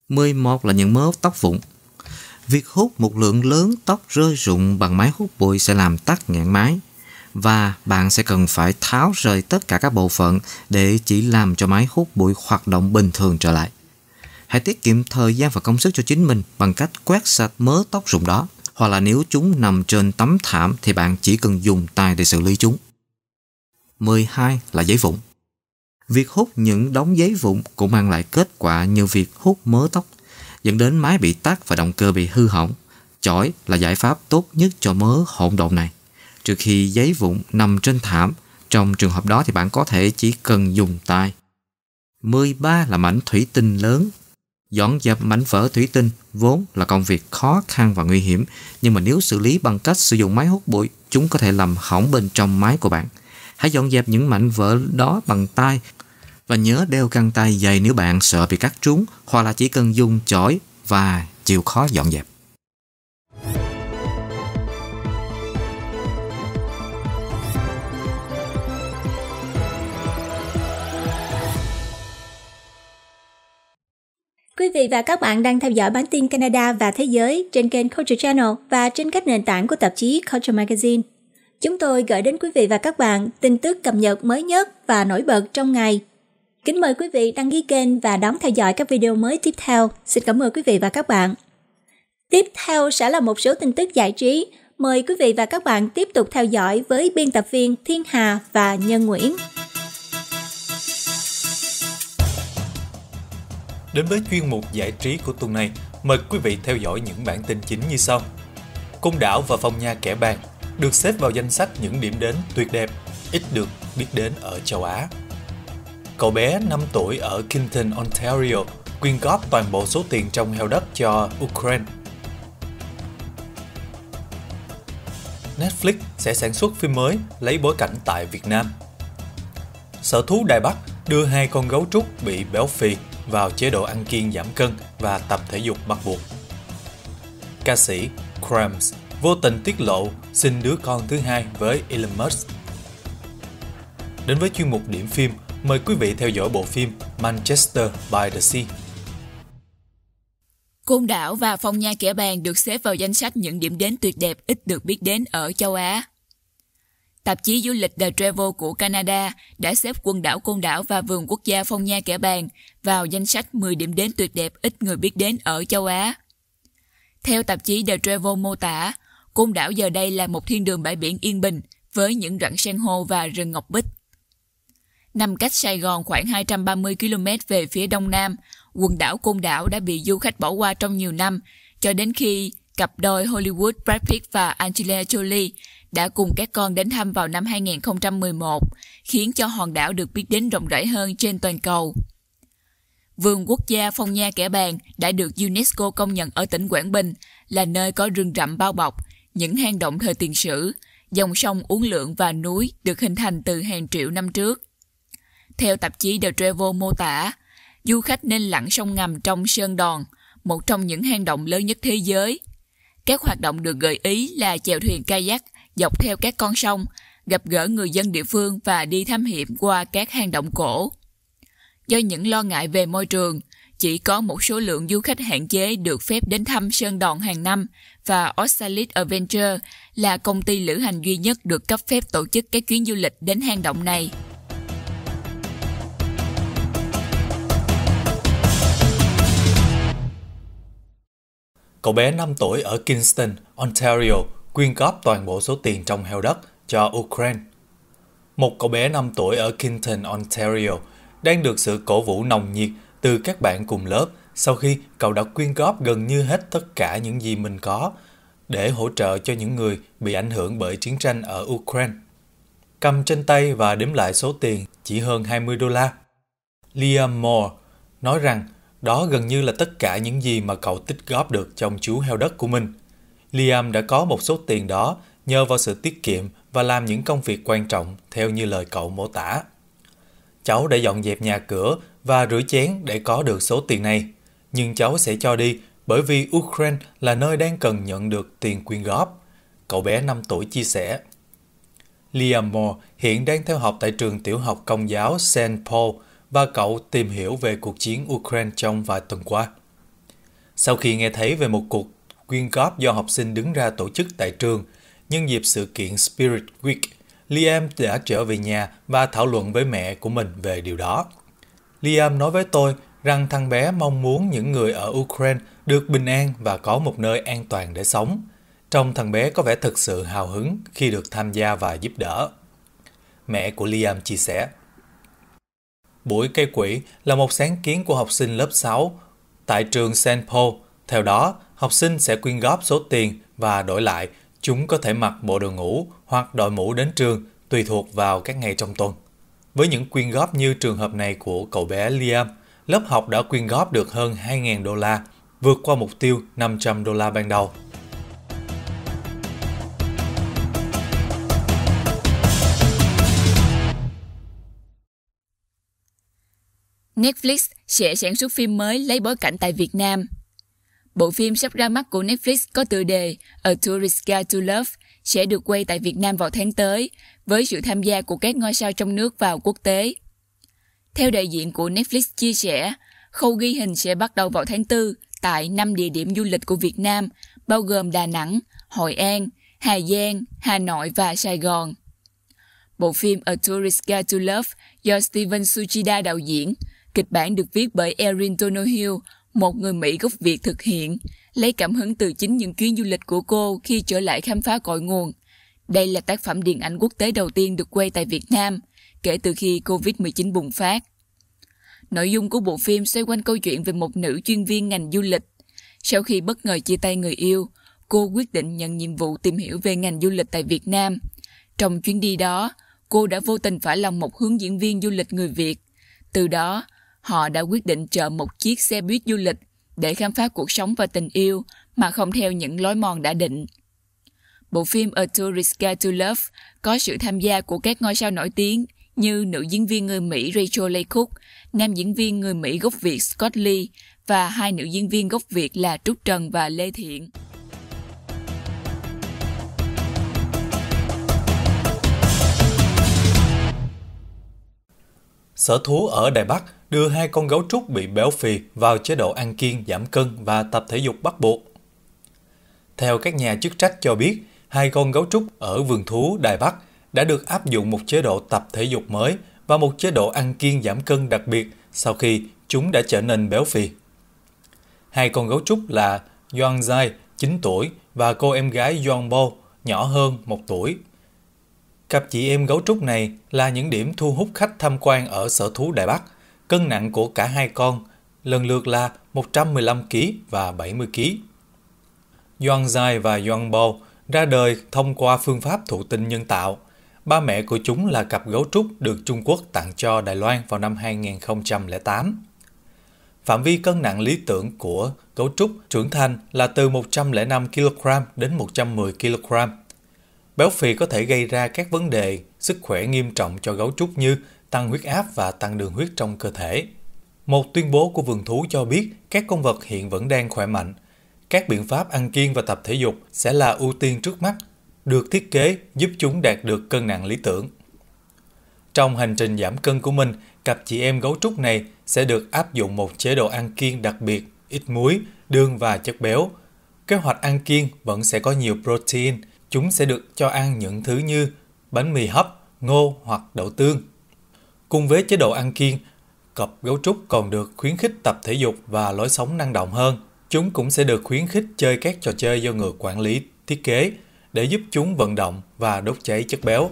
Speaker 2: 11 là những mớ tóc vụn. Việc hút một lượng lớn tóc rơi rụng bằng máy hút bụi sẽ làm tắt nghẽn máy và bạn sẽ cần phải tháo rời tất cả các bộ phận để chỉ làm cho máy hút bụi hoạt động bình thường trở lại. Hãy tiết kiệm thời gian và công sức cho chính mình bằng cách quét sạch mớ tóc rụng đó hoặc là nếu chúng nằm trên tấm thảm thì bạn chỉ cần dùng tay để xử lý chúng. 12 là giấy vụn. Việc hút những đống giấy vụn cũng mang lại kết quả như việc hút mớ tóc, dẫn đến máy bị tắt và động cơ bị hư hỏng. Chổi là giải pháp tốt nhất cho mớ hỗn độn này. Trừ khi giấy vụn nằm trên thảm, trong trường hợp đó thì bạn có thể chỉ cần dùng tay. 13 là mảnh thủy tinh lớn dọn dẹp mảnh vỡ thủy tinh vốn là công việc khó khăn và nguy hiểm, nhưng mà nếu xử lý bằng cách sử dụng máy hút bụi, chúng có thể làm hỏng bên trong máy của bạn. Hãy dọn dẹp những mảnh vỡ đó bằng tay và nhớ đeo găng tay dày nếu bạn sợ bị cắt trúng hoặc là chỉ cần dùng chổi và chịu khó dọn dẹp.
Speaker 1: Quý vị và các bạn đang theo dõi bản tin Canada và thế giới trên kênh Culture Channel và trên các nền tảng của tạp chí Culture Magazine. Chúng tôi gửi đến quý vị và các bạn tin tức cập nhật mới nhất và nổi bật trong ngày. Kính mời quý vị đăng ký kênh và đón theo dõi các video mới tiếp theo. Xin cảm ơn quý vị và các bạn. Tiếp theo sẽ là một số tin tức giải trí. Mời quý vị và các bạn tiếp tục theo dõi với biên tập viên Thiên Hà và Nhân Nguyễn.
Speaker 3: Đến với chuyên mục giải trí của tuần này, mời quý vị theo dõi những bản tin chính như sau. Côn đảo và phong nha kẻ bàng được xếp vào danh sách những điểm đến tuyệt đẹp, ít được biết đến ở châu Á. Cậu bé 5 tuổi ở Kinton, Ontario quyên góp toàn bộ số tiền trong heo đất cho Ukraine. Netflix sẽ sản xuất phim mới lấy bối cảnh tại Việt Nam. Sở thú Đài Bắc đưa hai con gấu trúc bị béo phì vào chế độ ăn kiêng giảm cân và tập thể dục bắt buộc. Ca sĩ Crumbs vô tình tiết lộ sinh đứa con thứ hai với Elon Musk. Đến với chuyên mục điểm phim, mời quý vị theo dõi bộ phim Manchester by the Sea.
Speaker 4: Côn đảo và Phong nha kẻ bàn được xếp vào danh sách những điểm đến tuyệt đẹp ít được biết đến ở châu Á. Tạp chí du lịch The Travel của Canada đã xếp quần đảo Côn Đảo và vườn quốc gia Phong Nha Kẻ Bàng vào danh sách 10 điểm đến tuyệt đẹp ít người biết đến ở châu Á. Theo tạp chí The Travel mô tả, Côn Đảo giờ đây là một thiên đường bãi biển yên bình với những rặng san hô và rừng ngọc bích. Nằm cách Sài Gòn khoảng 230 km về phía đông nam, quần đảo Côn Đảo đã bị du khách bỏ qua trong nhiều năm cho đến khi cặp đôi Hollywood Brad Pitt và Angelina Jolie đã cùng các con đến thăm vào năm 2011, khiến cho hòn đảo được biết đến rộng rãi hơn trên toàn cầu. Vườn quốc gia Phong Nha Kẻ Bàng đã được UNESCO công nhận ở tỉnh Quảng Bình là nơi có rừng rậm bao bọc, những hang động thời tiền sử, dòng sông uốn lượn và núi được hình thành từ hàng triệu năm trước. Theo tạp chí The Travel mô tả, du khách nên lặn sông ngầm trong Sơn Đòn, một trong những hang động lớn nhất thế giới, các hoạt động được gợi ý là chèo thuyền kayak dọc theo các con sông, gặp gỡ người dân địa phương và đi thám hiểm qua các hang động cổ. Do những lo ngại về môi trường, chỉ có một số lượng du khách hạn chế được phép đến thăm Sơn Đòn hàng năm và Oxalis Adventure là công ty lữ hành duy nhất được cấp phép tổ chức các chuyến du lịch đến hang động này.
Speaker 3: Cậu bé 5 tuổi ở Kingston, Ontario quyên góp toàn bộ số tiền trong heo đất cho Ukraine. Một cậu bé 5 tuổi ở Kingston, Ontario đang được sự cổ vũ nồng nhiệt từ các bạn cùng lớp sau khi cậu đã quyên góp gần như hết tất cả những gì mình có để hỗ trợ cho những người bị ảnh hưởng bởi chiến tranh ở Ukraine. Cầm trên tay và đếm lại số tiền chỉ hơn 20 đô la. Liam Moore nói rằng đó gần như là tất cả những gì mà cậu tích góp được trong chú heo đất của mình. Liam đã có một số tiền đó nhờ vào sự tiết kiệm và làm những công việc quan trọng theo như lời cậu mô tả. Cháu đã dọn dẹp nhà cửa và rửa chén để có được số tiền này, nhưng cháu sẽ cho đi bởi vì Ukraine là nơi đang cần nhận được tiền quyên góp. Cậu bé 5 tuổi chia sẻ. Liam Moore hiện đang theo học tại trường tiểu học công giáo St. Paul và cậu tìm hiểu về cuộc chiến Ukraine trong vài tuần qua. Sau khi nghe thấy về một cuộc quyên góp do học sinh đứng ra tổ chức tại trường, nhân dịp sự kiện Spirit Week, Liam đã trở về nhà và thảo luận với mẹ của mình về điều đó. Liam nói với tôi rằng thằng bé mong muốn những người ở Ukraine được bình an và có một nơi an toàn để sống. Trong thằng bé có vẻ thực sự hào hứng khi được tham gia và giúp đỡ. Mẹ của Liam chia sẻ. Buổi cây quỹ là một sáng kiến của học sinh lớp 6 tại trường St. Paul. Theo đó, học sinh sẽ quyên góp số tiền và đổi lại, chúng có thể mặc bộ đồ ngủ hoặc đội mũ đến trường tùy thuộc vào các ngày trong tuần. Với những quyên góp như trường hợp này của cậu bé Liam, lớp học đã quyên góp được hơn 2.000 đô la, vượt qua mục tiêu 500 đô la ban đầu.
Speaker 4: Netflix sẽ sản xuất phim mới lấy bối cảnh tại Việt Nam. Bộ phim sắp ra mắt của Netflix có tựa đề A Tourist Guide to Love sẽ được quay tại Việt Nam vào tháng tới với sự tham gia của các ngôi sao trong nước và quốc tế. Theo đại diện của Netflix chia sẻ, khâu ghi hình sẽ bắt đầu vào tháng 4 tại 5 địa điểm du lịch của Việt Nam, bao gồm Đà Nẵng, Hội An, Hà Giang, Hà Nội và Sài Gòn. Bộ phim A Tourist Guide to Love do Steven Suchida đạo diễn Kịch bản được viết bởi Erin Donohue, một người Mỹ gốc Việt thực hiện, lấy cảm hứng từ chính những chuyến du lịch của cô khi trở lại khám phá cội nguồn. Đây là tác phẩm điện ảnh quốc tế đầu tiên được quay tại Việt Nam kể từ khi COVID-19 bùng phát. Nội dung của bộ phim xoay quanh câu chuyện về một nữ chuyên viên ngành du lịch. Sau khi bất ngờ chia tay người yêu, cô quyết định nhận nhiệm vụ tìm hiểu về ngành du lịch tại Việt Nam. Trong chuyến đi đó, cô đã vô tình phải lòng một hướng diễn viên du lịch người Việt. Từ đó, họ đã quyết định chở một chiếc xe buýt du lịch để khám phá cuộc sống và tình yêu mà không theo những lối mòn đã định. Bộ phim A Tourist Guide to Love có sự tham gia của các ngôi sao nổi tiếng như nữ diễn viên người Mỹ Rachel Lay Cook, nam diễn viên người Mỹ gốc Việt Scott Lee và hai nữ diễn viên gốc Việt là Trúc Trần và Lê Thiện.
Speaker 3: Sở thú ở Đài Bắc đưa hai con gấu trúc bị béo phì vào chế độ ăn kiêng giảm cân và tập thể dục bắt buộc. Theo các nhà chức trách cho biết, hai con gấu trúc ở vườn thú Đài Bắc đã được áp dụng một chế độ tập thể dục mới và một chế độ ăn kiêng giảm cân đặc biệt sau khi chúng đã trở nên béo phì. Hai con gấu trúc là Yuan Zai, 9 tuổi, và cô em gái Yuan Bo, nhỏ hơn 1 tuổi. Cặp chị em gấu trúc này là những điểm thu hút khách tham quan ở sở thú Đài Bắc Cân nặng của cả hai con lần lượt là 115kg và 70kg. Yuan Zai và Yuan Bao ra đời thông qua phương pháp thụ tinh nhân tạo. Ba mẹ của chúng là cặp gấu trúc được Trung Quốc tặng cho Đài Loan vào năm 2008. Phạm vi cân nặng lý tưởng của gấu trúc trưởng thành là từ 105 kg đến 110 kg. Béo phì có thể gây ra các vấn đề sức khỏe nghiêm trọng cho gấu trúc như tăng huyết áp và tăng đường huyết trong cơ thể. Một tuyên bố của vườn thú cho biết các con vật hiện vẫn đang khỏe mạnh. Các biện pháp ăn kiêng và tập thể dục sẽ là ưu tiên trước mắt, được thiết kế giúp chúng đạt được cân nặng lý tưởng. Trong hành trình giảm cân của mình, cặp chị em gấu trúc này sẽ được áp dụng một chế độ ăn kiêng đặc biệt, ít muối, đường và chất béo. Kế hoạch ăn kiêng vẫn sẽ có nhiều protein. Chúng sẽ được cho ăn những thứ như bánh mì hấp, ngô hoặc đậu tương. Cùng với chế độ ăn kiêng, cọp gấu trúc còn được khuyến khích tập thể dục và lối sống năng động hơn. Chúng cũng sẽ được khuyến khích chơi các trò chơi do người quản lý thiết kế để giúp chúng vận động và đốt cháy chất béo.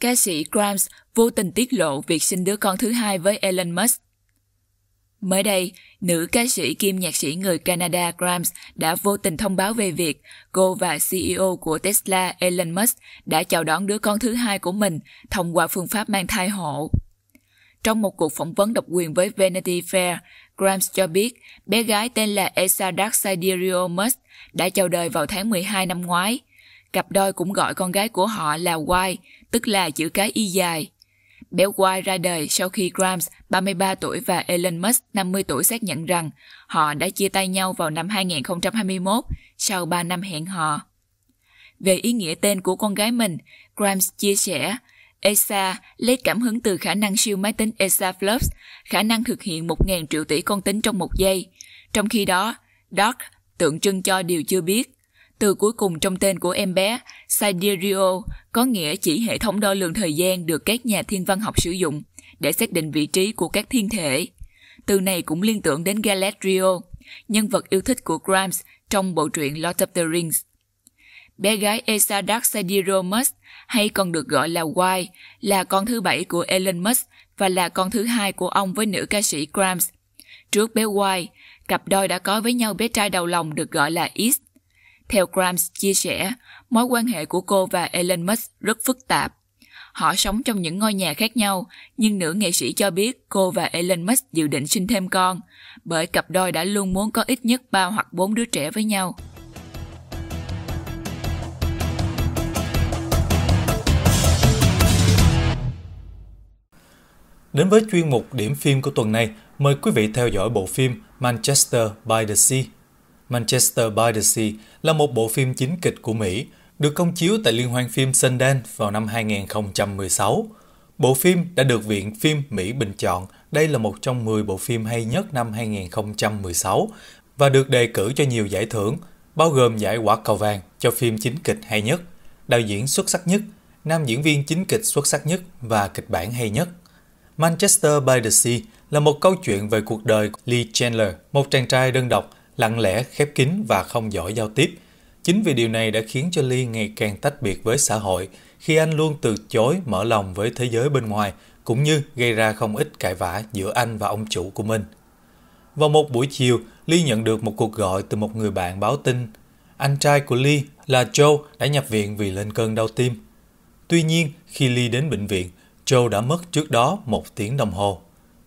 Speaker 4: Ca sĩ Grimes vô tình tiết lộ việc sinh đứa con thứ hai với Elon Musk. Mới đây, Nữ ca sĩ kim nhạc sĩ người Canada Grimes đã vô tình thông báo về việc cô và CEO của Tesla Elon Musk đã chào đón đứa con thứ hai của mình thông qua phương pháp mang thai hộ. Trong một cuộc phỏng vấn độc quyền với Vanity Fair, Grimes cho biết bé gái tên là Esa Darksiderio Musk đã chào đời vào tháng 12 năm ngoái. Cặp đôi cũng gọi con gái của họ là Y, tức là chữ cái Y dài. Bé Belway ra đời sau khi Grimes, 33 tuổi và Elon Musk, 50 tuổi xác nhận rằng họ đã chia tay nhau vào năm 2021 sau 3 năm hẹn hò. Về ý nghĩa tên của con gái mình, Grimes chia sẻ, ESA lấy cảm hứng từ khả năng siêu máy tính ESA Flux, khả năng thực hiện 1.000 triệu tỷ con tính trong một giây. Trong khi đó, Dark tượng trưng cho điều chưa biết, từ cuối cùng trong tên của em bé, Sidereal có nghĩa chỉ hệ thống đo lường thời gian được các nhà thiên văn học sử dụng để xác định vị trí của các thiên thể. Từ này cũng liên tưởng đến Galadriel, nhân vật yêu thích của Grimes trong bộ truyện Lord of the Rings. Bé gái Esa Dark Sidereal Musk, hay còn được gọi là Y, là con thứ bảy của Elon Musk và là con thứ hai của ông với nữ ca sĩ Grimes. Trước bé Y, cặp đôi đã có với nhau bé trai đầu lòng được gọi là East theo Grimes chia sẻ, mối quan hệ của cô và Elon Musk rất phức tạp. Họ sống trong những ngôi nhà khác nhau, nhưng nữ nghệ sĩ cho biết cô và Elon Musk dự định sinh thêm con, bởi cặp đôi đã luôn muốn có ít nhất 3 hoặc 4 đứa trẻ với nhau.
Speaker 3: Đến với chuyên mục điểm phim của tuần này, mời quý vị theo dõi bộ phim Manchester by the Sea Manchester by the Sea là một bộ phim chính kịch của Mỹ, được công chiếu tại liên hoan phim Sundance vào năm 2016. Bộ phim đã được Viện Phim Mỹ bình chọn đây là một trong 10 bộ phim hay nhất năm 2016 và được đề cử cho nhiều giải thưởng, bao gồm giải quả cầu vàng cho phim chính kịch hay nhất, đạo diễn xuất sắc nhất, nam diễn viên chính kịch xuất sắc nhất và kịch bản hay nhất. Manchester by the Sea là một câu chuyện về cuộc đời Lee Chandler, một chàng trai đơn độc lặng lẽ, khép kín và không giỏi giao tiếp. Chính vì điều này đã khiến cho Ly ngày càng tách biệt với xã hội khi anh luôn từ chối mở lòng với thế giới bên ngoài cũng như gây ra không ít cãi vã giữa anh và ông chủ của mình. Vào một buổi chiều, Ly nhận được một cuộc gọi từ một người bạn báo tin. Anh trai của Ly là Joe đã nhập viện vì lên cơn đau tim. Tuy nhiên, khi Ly đến bệnh viện, Joe đã mất trước đó một tiếng đồng hồ.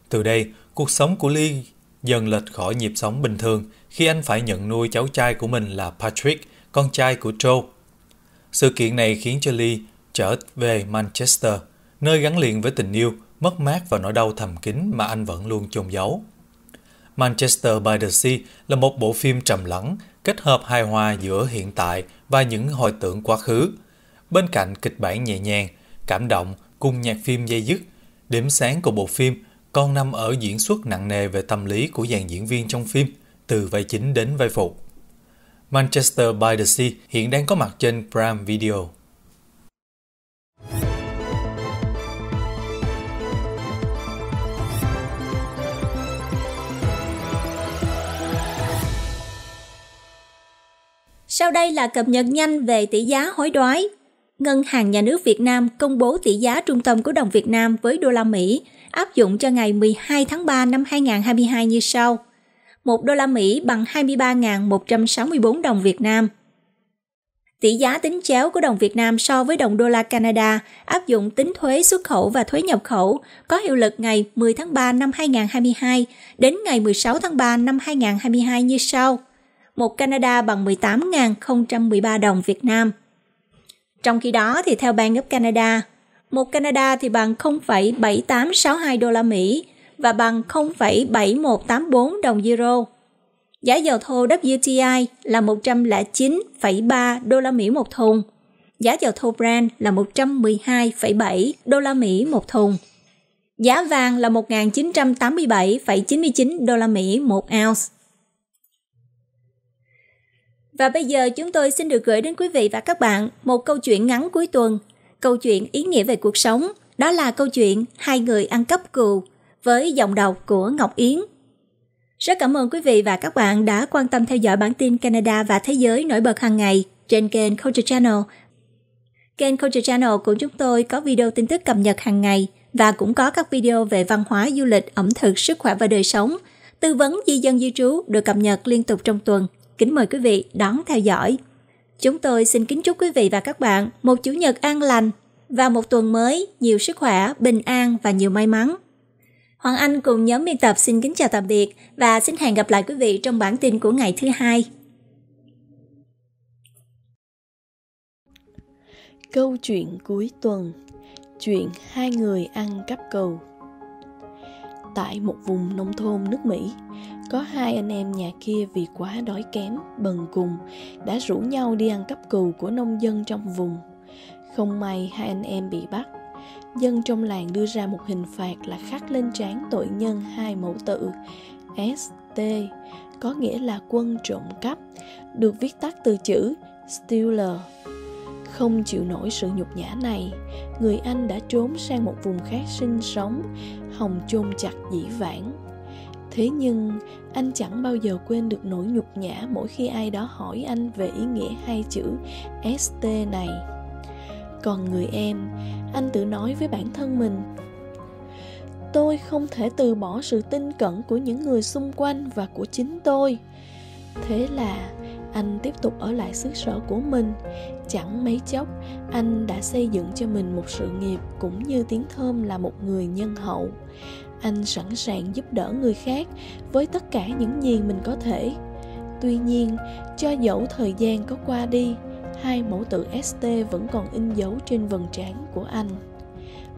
Speaker 3: Từ đây, cuộc sống của Ly dần lệch khỏi nhịp sống bình thường khi anh phải nhận nuôi cháu trai của mình là Patrick, con trai của Joe. Sự kiện này khiến cho Lee trở về Manchester, nơi gắn liền với tình yêu, mất mát và nỗi đau thầm kín mà anh vẫn luôn chôn giấu. Manchester by the Sea là một bộ phim trầm lắng, kết hợp hài hòa giữa hiện tại và những hồi tưởng quá khứ. Bên cạnh kịch bản nhẹ nhàng, cảm động cùng nhạc phim dây dứt, điểm sáng của bộ phim con năm ở diễn xuất nặng nề về tâm lý của dàn diễn viên trong phim, từ vai chính đến vai phụ. Manchester by the Sea hiện đang có mặt trên Prime Video.
Speaker 1: Sau đây là cập nhật nhanh về tỷ giá hối đoái. Ngân hàng Nhà nước Việt Nam công bố tỷ giá trung tâm của đồng Việt Nam với đô la Mỹ áp dụng cho ngày 12 tháng 3 năm 2022 như sau. 1 đô la Mỹ bằng 23.164 đồng Việt Nam. Tỷ giá tính chéo của đồng Việt Nam so với đồng đô la Canada áp dụng tính thuế xuất khẩu và thuế nhập khẩu có hiệu lực ngày 10 tháng 3 năm 2022 đến ngày 16 tháng 3 năm 2022 như sau. 1 Canada bằng 18.013 đồng Việt Nam. Trong khi đó thì theo Bank of Canada, một Canada thì bằng 0,7862 đô la Mỹ và bằng 0,7184 đồng euro. Giá dầu thô WTI là 109,3 đô la Mỹ một thùng. Giá dầu thô Brent là 112,7 đô la Mỹ một thùng. Giá vàng là 1987,99 đô la Mỹ một ounce. Và bây giờ chúng tôi xin được gửi đến quý vị và các bạn một câu chuyện ngắn cuối tuần câu chuyện ý nghĩa về cuộc sống, đó là câu chuyện Hai người ăn cắp cừu với giọng đọc của Ngọc Yến. Rất cảm ơn quý vị và các bạn đã quan tâm theo dõi bản tin Canada và thế giới nổi bật hàng ngày trên kênh Culture Channel. Kênh Culture Channel của chúng tôi có video tin tức cập nhật hàng ngày và cũng có các video về văn hóa, du lịch, ẩm thực, sức khỏe và đời sống, tư vấn di dân di trú được cập nhật liên tục trong tuần. Kính mời quý vị đón theo dõi. Chúng tôi xin kính chúc quý vị và các bạn một chủ nhật an lành và một tuần mới nhiều sức khỏe, bình an và nhiều may mắn. Hoàng Anh cùng nhóm biên tập xin kính chào tạm biệt và xin hẹn gặp lại quý vị trong bản tin của ngày thứ hai.
Speaker 5: Câu chuyện cuối tuần Chuyện hai người ăn cắp cầu tại một vùng nông thôn nước Mỹ. Có hai anh em nhà kia vì quá đói kém, bần cùng, đã rủ nhau đi ăn cắp cừu của nông dân trong vùng. Không may hai anh em bị bắt. Dân trong làng đưa ra một hình phạt là khắc lên trán tội nhân hai mẫu tự ST có nghĩa là quân trộm cắp, được viết tắt từ chữ Stealer không chịu nổi sự nhục nhã này, người Anh đã trốn sang một vùng khác sinh sống, hồng chôn chặt dĩ vãng. Thế nhưng, anh chẳng bao giờ quên được nỗi nhục nhã mỗi khi ai đó hỏi anh về ý nghĩa hai chữ ST này. Còn người em, anh tự nói với bản thân mình, tôi không thể từ bỏ sự tin cẩn của những người xung quanh và của chính tôi. Thế là anh tiếp tục ở lại xứ sở của mình chẳng mấy chốc anh đã xây dựng cho mình một sự nghiệp cũng như tiếng thơm là một người nhân hậu anh sẵn sàng giúp đỡ người khác với tất cả những gì mình có thể tuy nhiên cho dẫu thời gian có qua đi hai mẫu tự st vẫn còn in dấu trên vầng trán của anh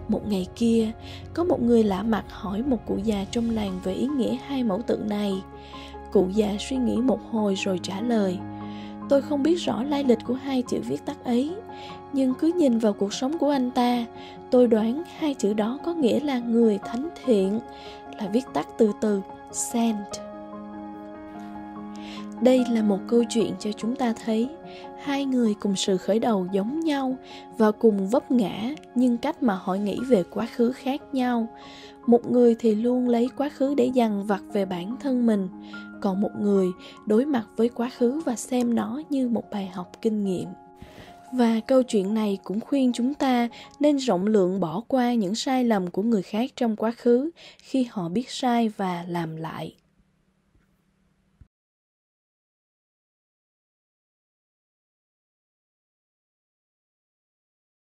Speaker 5: một ngày kia có một người lạ mặt hỏi một cụ già trong làng về ý nghĩa hai mẫu tự này Cụ già suy nghĩ một hồi rồi trả lời Tôi không biết rõ lai lịch của hai chữ viết tắt ấy Nhưng cứ nhìn vào cuộc sống của anh ta Tôi đoán hai chữ đó có nghĩa là người thánh thiện Là viết tắt từ từ Saint đây là một câu chuyện cho chúng ta thấy hai người cùng sự khởi đầu giống nhau và cùng vấp ngã nhưng cách mà họ nghĩ về quá khứ khác nhau một người thì luôn lấy quá khứ để dằn vặt về bản thân mình còn một người đối mặt với quá khứ và xem nó như một bài học kinh nghiệm và câu chuyện này cũng khuyên chúng ta nên rộng lượng bỏ qua những sai lầm của người khác trong quá khứ khi họ biết sai và làm lại